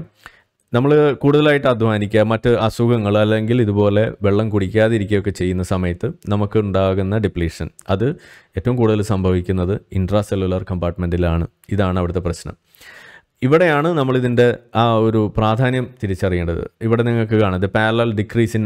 നമ്മൾ കൂടുതലായിട്ട് അധ്വാനിക്കുക മറ്റ് അസുഖങ്ങൾ അല്ലെങ്കിൽ ഇതുപോലെ വെള്ളം കുടിക്കാതിരിക്കുകയൊക്കെ ചെയ്യുന്ന സമയത്ത് നമുക്ക് ഉണ്ടാകുന്ന ഡിപ്ലീഷൻ അത് ഏറ്റവും കൂടുതൽ സംഭവിക്കുന്നത് ഇൻട്രാ സെല്ലുലർ കമ്പാർട്ട്മെൻറ്റിലാണ് ഇതാണ് അവിടുത്തെ പ്രശ്നം ഇവിടെയാണ് നമ്മൾ ആ ഒരു പ്രാധാന്യം തിരിച്ചറിയേണ്ടത് ഇവിടെ നിങ്ങൾക്ക് കാണാം the parallel decrease in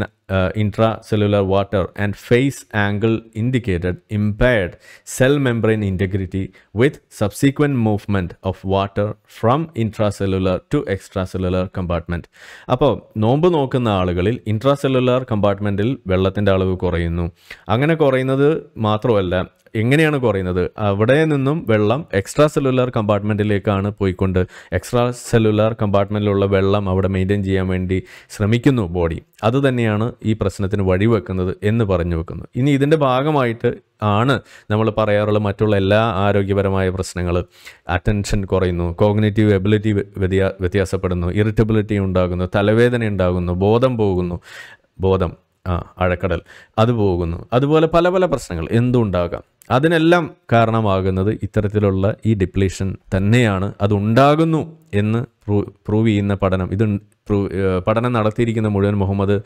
intracellular water and phase angle indicated impaired cell membrane integrity with subsequent movement of water from intracellular to extracellular compartment അപ്പോൾ നോമ്പ് നോക്കുന്ന ആളുകളിൽ ഇൻട്രാ സെല്ലുലർ കമ്പാർട്ട്മെൻറ്റിൽ വെള്ളത്തിൻ്റെ അളവ് കുറയുന്നു അങ്ങനെ കുറയുന്നത് മാത്രമല്ല എങ്ങനെയാണ് കുറയുന്നത് അവിടെ നിന്നും വെള്ളം എക്സ്ട്രാ സെല്ലുലർ കമ്പാർട്ട്മെൻറ്റിലേക്കാണ് പോയിക്കൊണ്ട് എക്സ്ട്രാ സെല്ലുലാർ കമ്പാർട്ട്മെൻറ്റിലുള്ള വെള്ളം അവിടെ മെയിൻറ്റെയിൻ ചെയ്യാൻ വേണ്ടി ശ്രമിക്കുന്നു ബോഡി അതുതന്നെയാണ് ഈ പ്രശ്നത്തിന് വഴിവെക്കുന്നത് എന്ന് പറഞ്ഞു വെക്കുന്നത് ഇനി ഇതിൻ്റെ ഭാഗമായിട്ട് ആണ് നമ്മൾ പറയാറുള്ള മറ്റുള്ള എല്ലാ ആരോഗ്യപരമായ പ്രശ്നങ്ങൾ അറ്റൻഷൻ കുറയുന്നു കോഗ്നേറ്റീവ് എബിലിറ്റി വ്യത്യാ വ്യത്യാസപ്പെടുന്നു ഇറിറ്റബിലിറ്റി ഉണ്ടാകുന്നു തലവേദന ഉണ്ടാകുന്നു ബോധം പോകുന്നു ബോധം ആ അഴക്കടൽ അത് പോകുന്നു അതുപോലെ പല പല പ്രശ്നങ്ങൾ എന്തുണ്ടാകാം അതിനെല്ലാം കാരണമാകുന്നത് ഇത്തരത്തിലുള്ള ഈ ഡിപ്ലീഷൻ തന്നെയാണ് അതുണ്ടാകുന്നു എന്ന് പ്രൂവ് ചെയ്യുന്ന പഠനം ഇത് പഠനം നടത്തിയിരിക്കുന്ന മുഴുവൻ Mohammad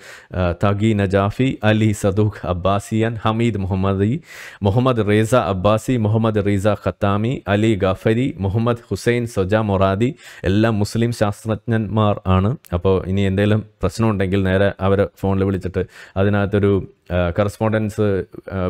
Taghi Najafi Ali Sadough Abbasian Hamid Mohammadi Mohammad Reza Abbasi Mohammad Reza Khatami Ali Ghaffari Mohammad Hossein Soja Moradi എല്ലാം മുസ്ലിം ശാസ്ത്രജ്ഞന്മാർ ആണ് അപ്പോൾ ഇനി എന്തെങ്കിലും പ്രശ്നമുണ്ടെങ്കിൽ നേരെ അവരെ ഫോണിൽ വിളിച്ചിട്ട് അതിനകത്തൊരു കറസ്പോണ്ടൻസ്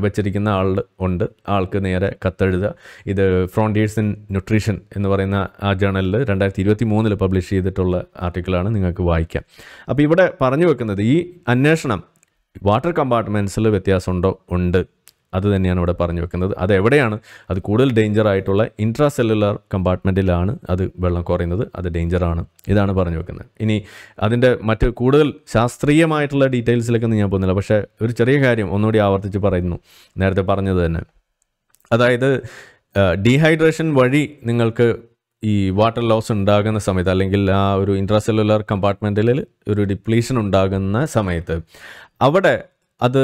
വെച്ചിരിക്കുന്ന ആൾ ഉണ്ട് ആൾക്ക് നേരെ കത്തെഴുതുക ഇത് ഫ്രോണ്ടിയേഴ്സ് ഇൻ ന്യൂട്രീഷൻ എന്ന് പറയുന്ന ആ ജേണലിൽ രണ്ടായിരത്തി ഇരുപത്തി മൂന്നിൽ പബ്ലിഷ് ചെയ്തിട്ടുള്ള ആർട്ടിക്കിളാണ് നിങ്ങൾക്ക് വായിക്കാം അപ്പോൾ ഇവിടെ പറഞ്ഞു വെക്കുന്നത് ഈ അന്വേഷണം വാട്ടർ കമ്പാർട്ട്മെൻറ്റ്സിൽ വ്യത്യാസമുണ്ടോ ഉണ്ട് അത് തന്നെയാണ് ഇവിടെ പറഞ്ഞു വെക്കുന്നത് അത് എവിടെയാണ് അത് കൂടുതൽ ഡേഞ്ചർ ആയിട്ടുള്ള ഇൻട്രാ സെല്ലുലാർ കമ്പാർട്ട്മെൻറ്റിലാണ് അത് വെള്ളം കുറയുന്നത് അത് ഡേഞ്ചറാണ് ഇതാണ് പറഞ്ഞു വെക്കുന്നത് ഇനി അതിൻ്റെ മറ്റ് കൂടുതൽ ശാസ്ത്രീയമായിട്ടുള്ള ഡീറ്റെയിൽസിലേക്കൊന്നും ഞാൻ പോകുന്നില്ല പക്ഷേ ഒരു ചെറിയ കാര്യം ഒന്നുകൂടി ആവർത്തിച്ച് പറയുന്നു നേരത്തെ പറഞ്ഞത് തന്നെ അതായത് ഡീഹൈഡ്രേഷൻ വഴി നിങ്ങൾക്ക് ഈ വാട്ടർ ലോസ് ഉണ്ടാകുന്ന സമയത്ത് അല്ലെങ്കിൽ ആ ഒരു ഇൻട്രാസെല്ലുലാർ കമ്പാർട്ട്മെൻറ്റിൽ ഒരു ഡിപ്ലീഷൻ ഉണ്ടാകുന്ന സമയത്ത് അവിടെ അത്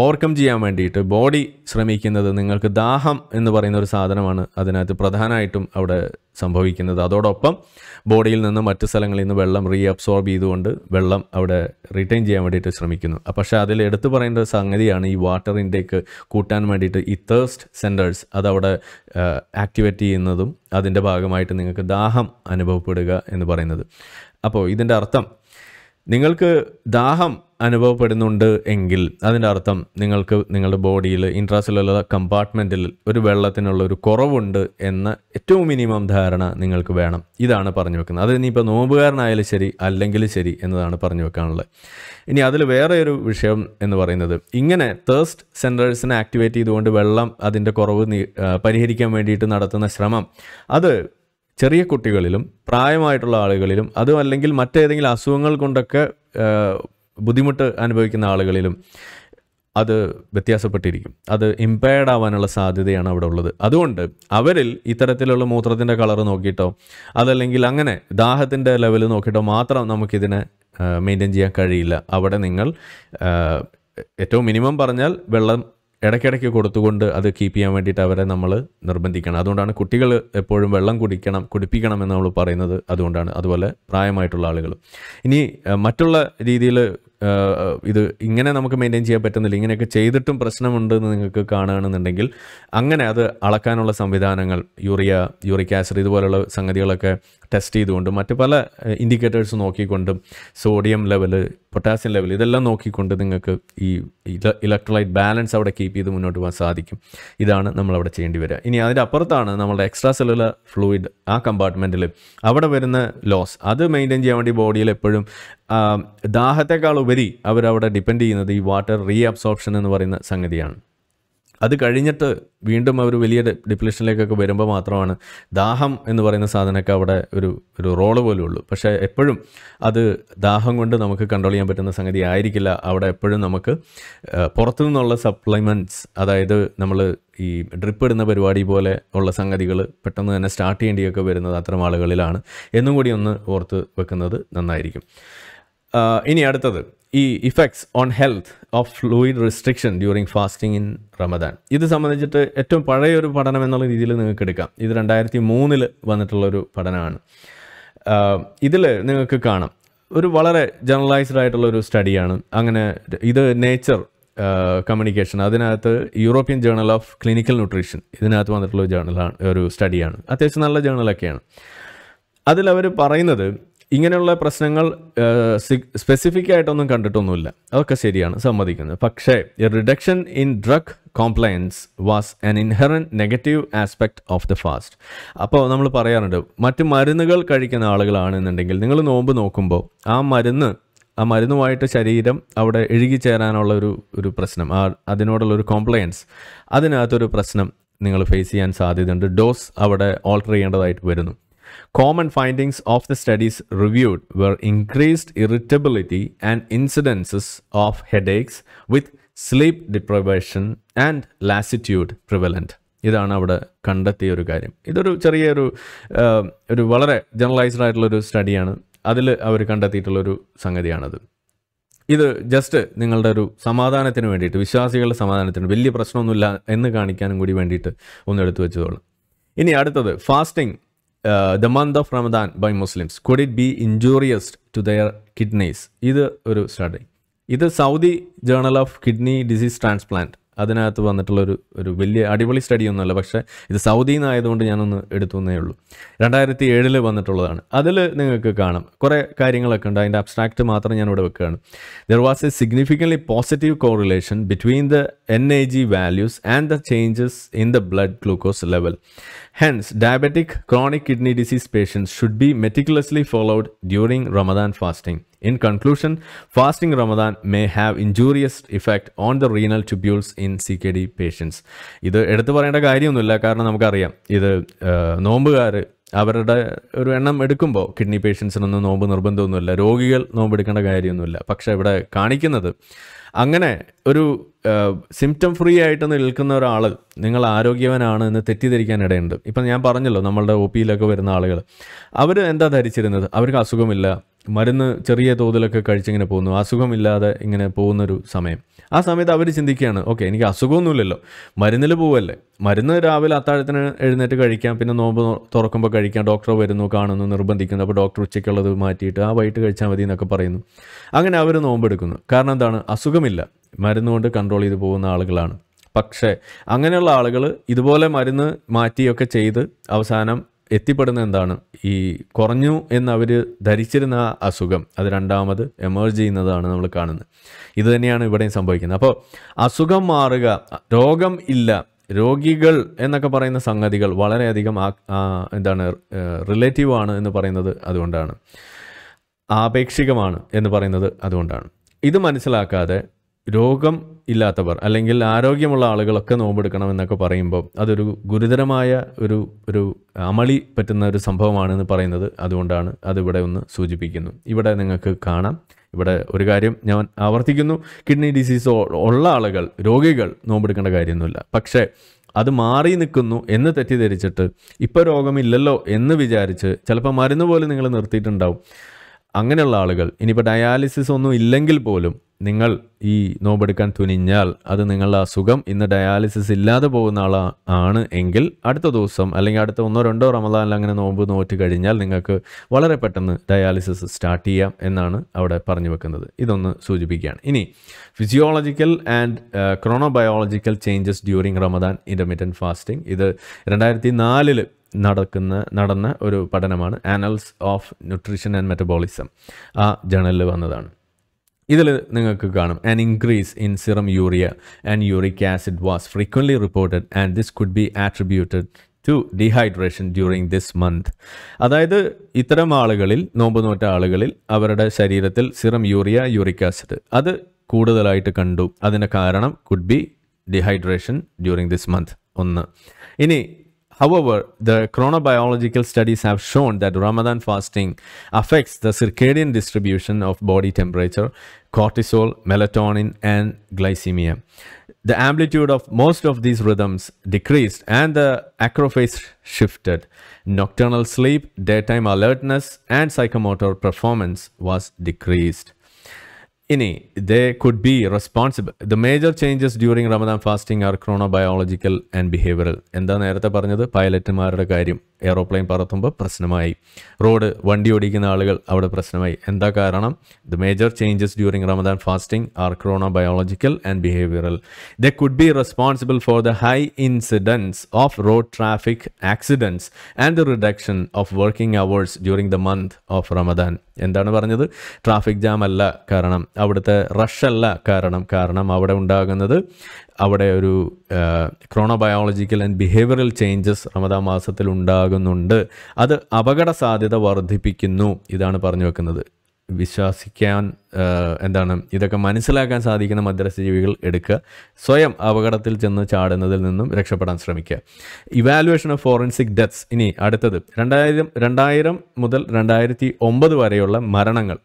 ഓവർകം ചെയ്യാൻ വേണ്ടിയിട്ട് ബോഡി ശ്രമിക്കുന്നത് നിങ്ങൾക്ക് ദാഹം എന്ന് പറയുന്ന ഒരു സാധനമാണ് അതിനകത്ത് പ്രധാനമായിട്ടും അവിടെ സംഭവിക്കുന്നത് അതോടൊപ്പം ബോഡിയിൽ നിന്ന് മറ്റ് സ്ഥലങ്ങളിൽ നിന്ന് വെള്ളം റീഅബ്സോർബ് ചെയ്തുകൊണ്ട് വെള്ളം അവിടെ റിട്ടേൺ ചെയ്യാൻ വേണ്ടിയിട്ട് ശ്രമിക്കുന്നു പക്ഷേ അതിൽ എടുത്തു പറയേണ്ട ഒരു സംഗതിയാണ് ഈ വാട്ടർ ഇൻടേക്ക് കൂട്ടാൻ വേണ്ടിയിട്ട് ഈ തേഴ്സ്റ്റ് സെൻറ്റേഴ്സ് അതവിടെ ആക്ടിവേറ്റ് ചെയ്യുന്നതും അതിൻ്റെ ഭാഗമായിട്ട് നിങ്ങൾക്ക് ദാഹം അനുഭവപ്പെടുക എന്ന് പറയുന്നത് അപ്പോൾ ഇതിൻ്റെ അർത്ഥം നിങ്ങൾക്ക് ദാഹം അനുഭവപ്പെടുന്നുണ്ട് എങ്കിൽ അതിൻ്റെ അർത്ഥം നിങ്ങൾക്ക് നിങ്ങളുടെ ബോഡിയിൽ ഇൻട്രാസെല്ലുലർ കമ്പാർട്ട്മെൻറ്റിൽ ഒരു വെള്ളത്തിനുള്ള ഒരു കുറവുണ്ട് എന്ന ഏറ്റവും മിനിമം ധാരണ നിങ്ങൾക്ക് വേണം ഇതാണ് പറഞ്ഞു വെക്കുന്നത് അത് ഇനിയിപ്പോൾ നോമ്പുകാരനായാലും ശരി അല്ലെങ്കിൽ ശരി എന്നതാണ് പറഞ്ഞു വെക്കാനുള്ളത് ഇനി അതിൽ വേറെ ഒരു വിഷയം എന്ന് പറയുന്നത് ഇങ്ങനെ തേഴ്സ്റ്റ് സെൻറ്റേഴ്സിനെ ആക്ടിവേറ്റ് ചെയ്തുകൊണ്ട് വെള്ളം അതിൻ്റെ കുറവ് പരിഹരിക്കാൻ വേണ്ടിയിട്ട് നടത്തുന്ന ശ്രമം അത് ചെറിയ കുട്ടികളിലും പ്രായമായിട്ടുള്ള ആളുകളിലും അതും അല്ലെങ്കിൽ മറ്റേതെങ്കിലും അസുഖങ്ങൾ കൊണ്ടൊക്കെ ബുദ്ധിമുട്ട് അനുഭവിക്കുന്ന ആളുകളിലും അത് വ്യത്യാസപ്പെട്ടിരിക്കും അത് ഇമ്പയർഡ് ആവാനുള്ള സാധ്യതയാണ് അവിടെ ഉള്ളത് അതുകൊണ്ട് അവരിൽ ഇത്തരത്തിലുള്ള മൂത്രത്തിൻ്റെ കളർ നോക്കിയിട്ടോ അതല്ലെങ്കിൽ അങ്ങനെ ദാഹത്തിൻ്റെ ലെവൽ നോക്കിയിട്ടോ മാത്രം നമുക്കിതിനെ മെയിൻറ്റെയിൻ ചെയ്യാൻ കഴിയില്ല അവിടെ നിങ്ങൾ ഏറ്റവും മിനിമം പറഞ്ഞാൽ വെള്ളം ഇടയ്ക്കിടയ്ക്ക് കൊടുത്തുകൊണ്ട് അത് കീപ്പ് ചെയ്യാൻ വേണ്ടിയിട്ട് അവരെ നമ്മൾ നിർബന്ധിക്കണം അതുകൊണ്ടാണ് കുട്ടികൾ എപ്പോഴും വെള്ളം കുടിക്കണം കുടിപ്പിക്കണം എന്ന് നമ്മൾ പറയുന്നത് അതുകൊണ്ടാണ് അതുപോലെ പ്രായമായിട്ടുള്ള ആളുകൾ ഇനി മറ്റുള്ള രീതിയിൽ ഇത് ഇങ്ങനെ നമുക്ക് മെയിൻറ്റെയിൻ ചെയ്യാൻ പറ്റുന്നില്ല ഇങ്ങനെയൊക്കെ ചെയ്തിട്ടും പ്രശ്നമുണ്ട് എന്ന് നിങ്ങൾക്ക് കാണുകയാണെന്നുണ്ടെങ്കിൽ അങ്ങനെ അത് അളക്കാനുള്ള സംവിധാനങ്ങൾ യൂറിയ യൂറിക് ആസിഡ് ഇതുപോലുള്ള സംഗതികളൊക്കെ ടെസ്റ്റ് ചെയ്തുകൊണ്ടും മറ്റ് പല ഇൻഡിക്കേറ്റേഴ്സ് നോക്കിക്കൊണ്ടും സോഡിയം ലെവൽ പൊട്ടാസ്യം ലെവൽ ഇതെല്ലാം നോക്കിക്കൊണ്ട് നിങ്ങൾക്ക് ഈ ഇലക്ട്രോലൈറ്റ് ബാലൻസ് അവിടെ കീപ്പ് ചെയ്ത് മുന്നോട്ട് പോകാൻ സാധിക്കും ഇതാണ് നമ്മൾ അവിടെ ചെയ്യേണ്ടി വരിക ഇനി അതിൻ്റെ അപ്പുറത്താണ് നമ്മുടെ എക്സ്ട്രാ സെല്ലുലർ ഫ്ലൂയിഡ് ആ കമ്പാർട്ട്മെൻറ്റിൽ അവിടെ വരുന്ന ലോസ് അത് മെയിൻറ്റെയിൻ ചെയ്യാൻ വേണ്ടി ബോഡിയിൽ എപ്പോഴും ദാഹത്തെക്കാൾ ഉപരി അവരവിടെ ഡിപ്പെൻഡ് ചെയ്യുന്നത് ഈ വാട്ടർ റീഅബ്സോർപ്ഷൻ എന്ന് പറയുന്ന സംഗതിയാണ് അത് കഴിഞ്ഞിട്ട് വീണ്ടും അവർ വലിയ ഡിപ്ലഷനിലേക്കൊക്കെ വരുമ്പോൾ മാത്രമാണ് ദാഹം എന്ന് പറയുന്ന സാധനമൊക്കെ അവിടെ ഒരു ഒരു റോള് പോലും ഉള്ളൂ പക്ഷേ എപ്പോഴും അത് ദാഹം കൊണ്ട് നമുക്ക് കൺട്രോൾ ചെയ്യാൻ പറ്റുന്ന സംഗതി ആയിരിക്കില്ല അവിടെ എപ്പോഴും നമുക്ക് പുറത്തു നിന്നുള്ള സപ്ലിമെൻറ്റ്സ് അതായത് നമ്മൾ ഈ ഡ്രിപ്പ് ഇടുന്ന പരിപാടി പോലെ ഉള്ള സംഗതികൾ പെട്ടെന്ന് തന്നെ സ്റ്റാർട്ട് ചെയ്യേണ്ടിയൊക്കെ വരുന്നത് അത്തരം ആളുകളിലാണ് എന്നും കൂടി ഒന്ന് ഓർത്ത് വെക്കുന്നത് നന്നായിരിക്കും ഇനി അടുത്തത് ഈ effects on health of fluid restriction during fasting in Ramadan ഇത് സംബന്ധിച്ചിട്ട് ഏറ്റവും പഴയ ഒരു പഠനം എന്നുള്ള രീതിയിൽ നിങ്ങൾക്ക് എടുക്കാം ഇത് രണ്ടായിരത്തി മൂന്നിൽ വന്നിട്ടുള്ളൊരു പഠനമാണ് ഇതിൽ നിങ്ങൾക്ക് കാണാം ഒരു വളരെ ജനറലൈസ്ഡ് ആയിട്ടുള്ള ഒരു സ്റ്റഡിയാണ് അങ്ങനെ ഇത് നേച്ചർ കമ്മ്യൂണിക്കേഷൻ അതിനകത്ത് European journal of clinical nutrition ഇതിനകത്ത് വന്നിട്ടുള്ള ഒരു ജേണലാണ് ഒരു സ്റ്റഡിയാണ് അത്യാവശ്യം നല്ല ജേണലൊക്കെയാണ് അതിലവർ പറയുന്നത് ഇങ്ങനെയുള്ള പ്രശ്നങ്ങൾ സ്പെസിഫിക് ആയിട്ടൊന്നും കണ്ടിട്ടൊന്നുമില്ല അതൊക്കെ ശരിയാണ് സമ്മതിക്കുന്നത് പക്ഷേ reduction in drug compliance was an inherent negative aspect of the fast അപ്പോൾ നമ്മൾ പറയാറുണ്ട് മറ്റ് മരുന്നുകൾ കഴിക്കുന്ന ആളുകളാണെന്നുണ്ടെങ്കിൽ നിങ്ങൾ നോമ്പ് നോക്കുമ്പോൾ ആ മരുന്ന് ആ മരുന്നുമായിട്ട് ശരീരം അവിടെ ചേരാനുള്ള ഒരു ഒരു പ്രശ്നം ആ അതിനോടുള്ള ഒരു കോംപ്ലയൻസ് അതിനകത്തൊരു പ്രശ്നം നിങ്ങൾ ഫേസ് ചെയ്യാൻ സാധ്യതയുണ്ട് ഡോസ് അവിടെ ഓൾട്ടർ ചെയ്യേണ്ടതായിട്ട് വരുന്നു common findings of the studies reviewed were increased irritability and incidences of headaches with sleep deprivation and lassitude prevalent ഇതാണ് അവിടെ കണ്ടെത്തിയ ഒരു കാര്യം ഇതൊരു ചെറിയൊരു ഒരു വളരെ ജനറലൈസ്ഡ് ആയിട്ടുള്ളൊരു സ്റ്റഡിയാണ് അതിൽ അവർ കണ്ടെത്തിയിട്ടുള്ളൊരു സംഗതിയാണത് ഇത് ജസ്റ്റ് നിങ്ങളുടെ ഒരു സമാധാനത്തിന് വേണ്ടിയിട്ട് വിശ്വാസികളുടെ സമാധാനത്തിന് വലിയ പ്രശ്നമൊന്നുമില്ല എന്ന് കാണിക്കാനും കൂടി വേണ്ടിയിട്ട് ഒന്ന് എടുത്തു വെച്ചതോളൂ ഇനി അടുത്തത് fasting the month of Ramadan by Muslims could it be injurious to their kidneys ഇത് ഒരു സ്റ്റഡി ഇത് Saudi journal of kidney disease transplant അതിനകത്ത് വന്നിട്ടുള്ള ഒരു വലിയ അടിപൊളി സ്റ്റഡി ഒന്നുമല്ല പക്ഷേ ഇത് സൗദിയിൽ നിന്നായതുകൊണ്ട് ഞാനൊന്ന് എടുത്തു എന്നേ ഉള്ളൂ രണ്ടായിരത്തി ഏഴിൽ വന്നിട്ടുള്ളതാണ് അതിൽ നിങ്ങൾക്ക് കാണാം കുറേ കാര്യങ്ങളൊക്കെ ഉണ്ട് അതിൻ്റെ അബ്സ്ട്രാക്റ്റ് മാത്രം ഞാൻ ഇവിടെ വെക്കുകയാണ് there was a significantly positive correlation between the N A G values and the changes in the blood glucose level Hence, diabetic chronic kidney disease patients should be meticulously followed during Ramadan fasting. In conclusion, fasting Ramadan may have injurious effect on the renal tubules in CKD patients. ഇത് എടുത്തു പറയേണ്ട കാര്യമൊന്നുമില്ല കാരണം നമുക്കറിയാം ഇത് നോമ്പുകാർ അവരുടെ ഒരു എണ്ണം എടുക്കുമ്പോൾ കിഡ്നി പേഷ്യൻസിനൊന്നും നോമ്പ് നിർബന്ധമൊന്നുമില്ല രോഗികൾ നോമ്പെടുക്കേണ്ട കാര്യമൊന്നുമില്ല പക്ഷേ ഇവിടെ കാണിക്കുന്നത് അങ്ങനെ ഒരു സിംറ്റം ഫ്രീ ആയിട്ട് നിൽക്കുന്ന ഒരാൾ നിങ്ങൾ ആരോഗ്യവനാണ് എന്ന് തെറ്റിദ്ധരിക്കാൻ ഇടയുണ്ട് ഇപ്പം ഞാൻ പറഞ്ഞല്ലോ നമ്മളുടെ ഒ പിയിലൊക്കെ വരുന്ന ആളുകൾ അവർ എന്താ ധരിച്ചിരുന്നത് അവർക്ക് അസുഖമില്ല മരുന്ന് ചെറിയ തോതിലൊക്കെ കഴിച്ചിങ്ങനെ പോകുന്നു അസുഖമില്ലാതെ ഇങ്ങനെ പോകുന്നൊരു സമയം ആ സമയത്ത് അവർ ചിന്തിക്കുകയാണ് ഓക്കെ എനിക്ക് അസുഖമൊന്നുമില്ലല്ലോ മരുന്നിൽ പോവല്ലേ മരുന്ന് രാവിലെ അത്താഴത്തിന് എഴുന്നേറ്റ് കഴിക്കാം പിന്നെ നോമ്പ് തുറക്കുമ്പോൾ കഴിക്കാം ഡോക്ടർ വരുന്നു കാണുന്നു നിർബന്ധിക്കുന്നു അപ്പോൾ ഡോക്ടർ ഉച്ചയ്ക്കുള്ളത് മാറ്റിയിട്ട് ആ വൈകിട്ട് കഴിച്ചാൽ മതി എന്നൊക്കെ പറയുന്നു അങ്ങനെ അവർ നോമ്പെടുക്കുന്നു കാരണം എന്താണ് അസുഖമില്ല മരുന്നുകൊണ്ട് കൺട്രോൾ ചെയ്ത് പോകുന്ന ആളുകളാണ് പക്ഷേ അങ്ങനെയുള്ള ആളുകൾ ഇതുപോലെ മരുന്ന് മാറ്റിയൊക്കെ ചെയ്ത് അവസാനം എത്തിപ്പെടുന്ന എന്താണ് ഈ കുറഞ്ഞു എന്നവർ ധരിച്ചിരുന്ന ആ അസുഖം അത് രണ്ടാമത് എമേർജ് ചെയ്യുന്നതാണ് നമ്മൾ കാണുന്നത് ഇത് തന്നെയാണ് ഇവിടെയും സംഭവിക്കുന്നത് അപ്പോൾ അസുഖം മാറുക രോഗം ഇല്ല രോഗികൾ എന്നൊക്കെ പറയുന്ന സംഗതികൾ വളരെയധികം എന്താണ് റിലേറ്റീവ് ആണ് എന്ന് പറയുന്നത് അതുകൊണ്ടാണ് ആപേക്ഷികമാണ് എന്ന് പറയുന്നത് അതുകൊണ്ടാണ് ഇത് മനസ്സിലാക്കാതെ രോഗം ഇല്ലാത്തവർ അല്ലെങ്കിൽ ആരോഗ്യമുള്ള ആളുകളൊക്കെ നോമ്പെടുക്കണം എന്നൊക്കെ പറയുമ്പോൾ അതൊരു ഗുരുതരമായ ഒരു ഒരു അമളി പറ്റുന്ന ഒരു സംഭവമാണെന്ന് പറയുന്നത് അതുകൊണ്ടാണ് അതിവിടെ ഒന്ന് സൂചിപ്പിക്കുന്നു ഇവിടെ നിങ്ങൾക്ക് കാണാം ഇവിടെ ഒരു കാര്യം ഞാൻ ആവർത്തിക്കുന്നു കിഡ്നി ഡിസീസ് ഉള്ള ആളുകൾ രോഗികൾ നോമ്പെടുക്കേണ്ട കാര്യമൊന്നുമില്ല പക്ഷേ അത് മാറി നിൽക്കുന്നു എന്ന് തെറ്റിദ്ധരിച്ചിട്ട് ഇപ്പോൾ രോഗമില്ലല്ലോ എന്ന് വിചാരിച്ച് ചിലപ്പോൾ മരുന്ന് പോലും നിങ്ങൾ നിർത്തിയിട്ടുണ്ടാവും അങ്ങനെയുള്ള ആളുകൾ ഇനിയിപ്പോൾ ഡയാലിസിസ് ഒന്നും ഇല്ലെങ്കിൽ പോലും നിങ്ങൾ ഈ നോമ്പെടുക്കാൻ തുനിഞ്ഞാൽ അത് നിങ്ങളുടെ അസുഖം ഇന്ന് ഡയാലിസിസ് ഇല്ലാതെ പോകുന്ന ആളാ ആണ് എങ്കിൽ അടുത്ത ദിവസം അല്ലെങ്കിൽ അടുത്ത ഒന്നോ രണ്ടോ റമദാനിൽ അങ്ങനെ നോമ്പ് നോറ്റ് കഴിഞ്ഞാൽ നിങ്ങൾക്ക് വളരെ പെട്ടെന്ന് ഡയാലിസിസ് സ്റ്റാർട്ട് ചെയ്യാം എന്നാണ് അവിടെ പറഞ്ഞു വെക്കുന്നത് ഇതൊന്ന് സൂചിപ്പിക്കുകയാണ് ഇനി physiological and chronobiological changes during Ramadan intermittent fasting ഇത് രണ്ടായിരത്തി നാലിൽ നടക്കുന്ന നടന്ന ഒരു പഠനമാണ് annals of nutrition and metabolism ആ ജേണലിൽ വന്നതാണ് ഇതിൽ നിങ്ങൾക്ക് കാണും an increase in serum urea and uric acid was frequently reported and this could be attributed to dehydration during this month അതായത് ഇത്തരം ആളുകളിൽ നോമ്പ് നോറ്റ ആളുകളിൽ അവരുടെ ശരീരത്തിൽ സിറം യൂറിയ യൂറിക് ആസിഡ് അത് കൂടുതലായിട്ട് കണ്ടു അതിൻ്റെ കാരണം could be dehydration during this month ഒന്ന് ഇനി However, the chronobiological studies have shown that Ramadan fasting affects the circadian distribution of body temperature, cortisol, melatonin, and glycemia. The amplitude of most of these rhythms decreased and the acrophase shifted. Nocturnal sleep, daytime alertness, and psychomotor performance was decreased. ഇനി they could be responsible the major changes during Ramadan fasting are chronobiological and behavioural എന്താ നേരത്തെ പറഞ്ഞത് പൈലറ്റുമാരുടെ കാര്യം aeroplane പറത്തുമ്പോൾ പ്രശ്നമായി road വണ്ടി ഓടിക്കുന്ന ആളുകൾ അവിടെ പ്രശ്നമായി എന്താ കാരണം the major changes during Ramadan fasting are chronobiological and behavioural the could be responsible for the high incidence of road traffic accidents and the reduction of working hours during the month of Ramadan എന്താണ് പറഞ്ഞത് traffic jam അല്ല കാരണം അവിടുത്തെ rush അല്ല കാരണം കാരണം അവിടെ ഉണ്ടാകുന്നത് അവിടെ ഒരു ക്രോണോബയോളജിക്കൽ ആൻഡ് ബിഹേവിയറൽ ചേഞ്ചസ് റമദാ മാസത്തിൽ ഉണ്ടാകുന്നുണ്ട് അത് അപകട സാധ്യത വർദ്ധിപ്പിക്കുന്നു ഇതാണ് പറഞ്ഞു വെക്കുന്നത് വിശ്വസിക്കാൻ എന്താണ് ഇതൊക്കെ മനസ്സിലാക്കാൻ സാധിക്കുന്ന ജീവികൾ എടുക്കുക സ്വയം അപകടത്തിൽ ചെന്ന് ചാടുന്നതിൽ നിന്നും രക്ഷപ്പെടാൻ ശ്രമിക്കുക ഇവാലുവേഷൻ ഓഫ് ഫോറൻസിക് ഡെത്ത്സ് ഇനി അടുത്തത് രണ്ടായിരം രണ്ടായിരം മുതൽ രണ്ടായിരത്തി ഒമ്പത് വരെയുള്ള മരണങ്ങൾ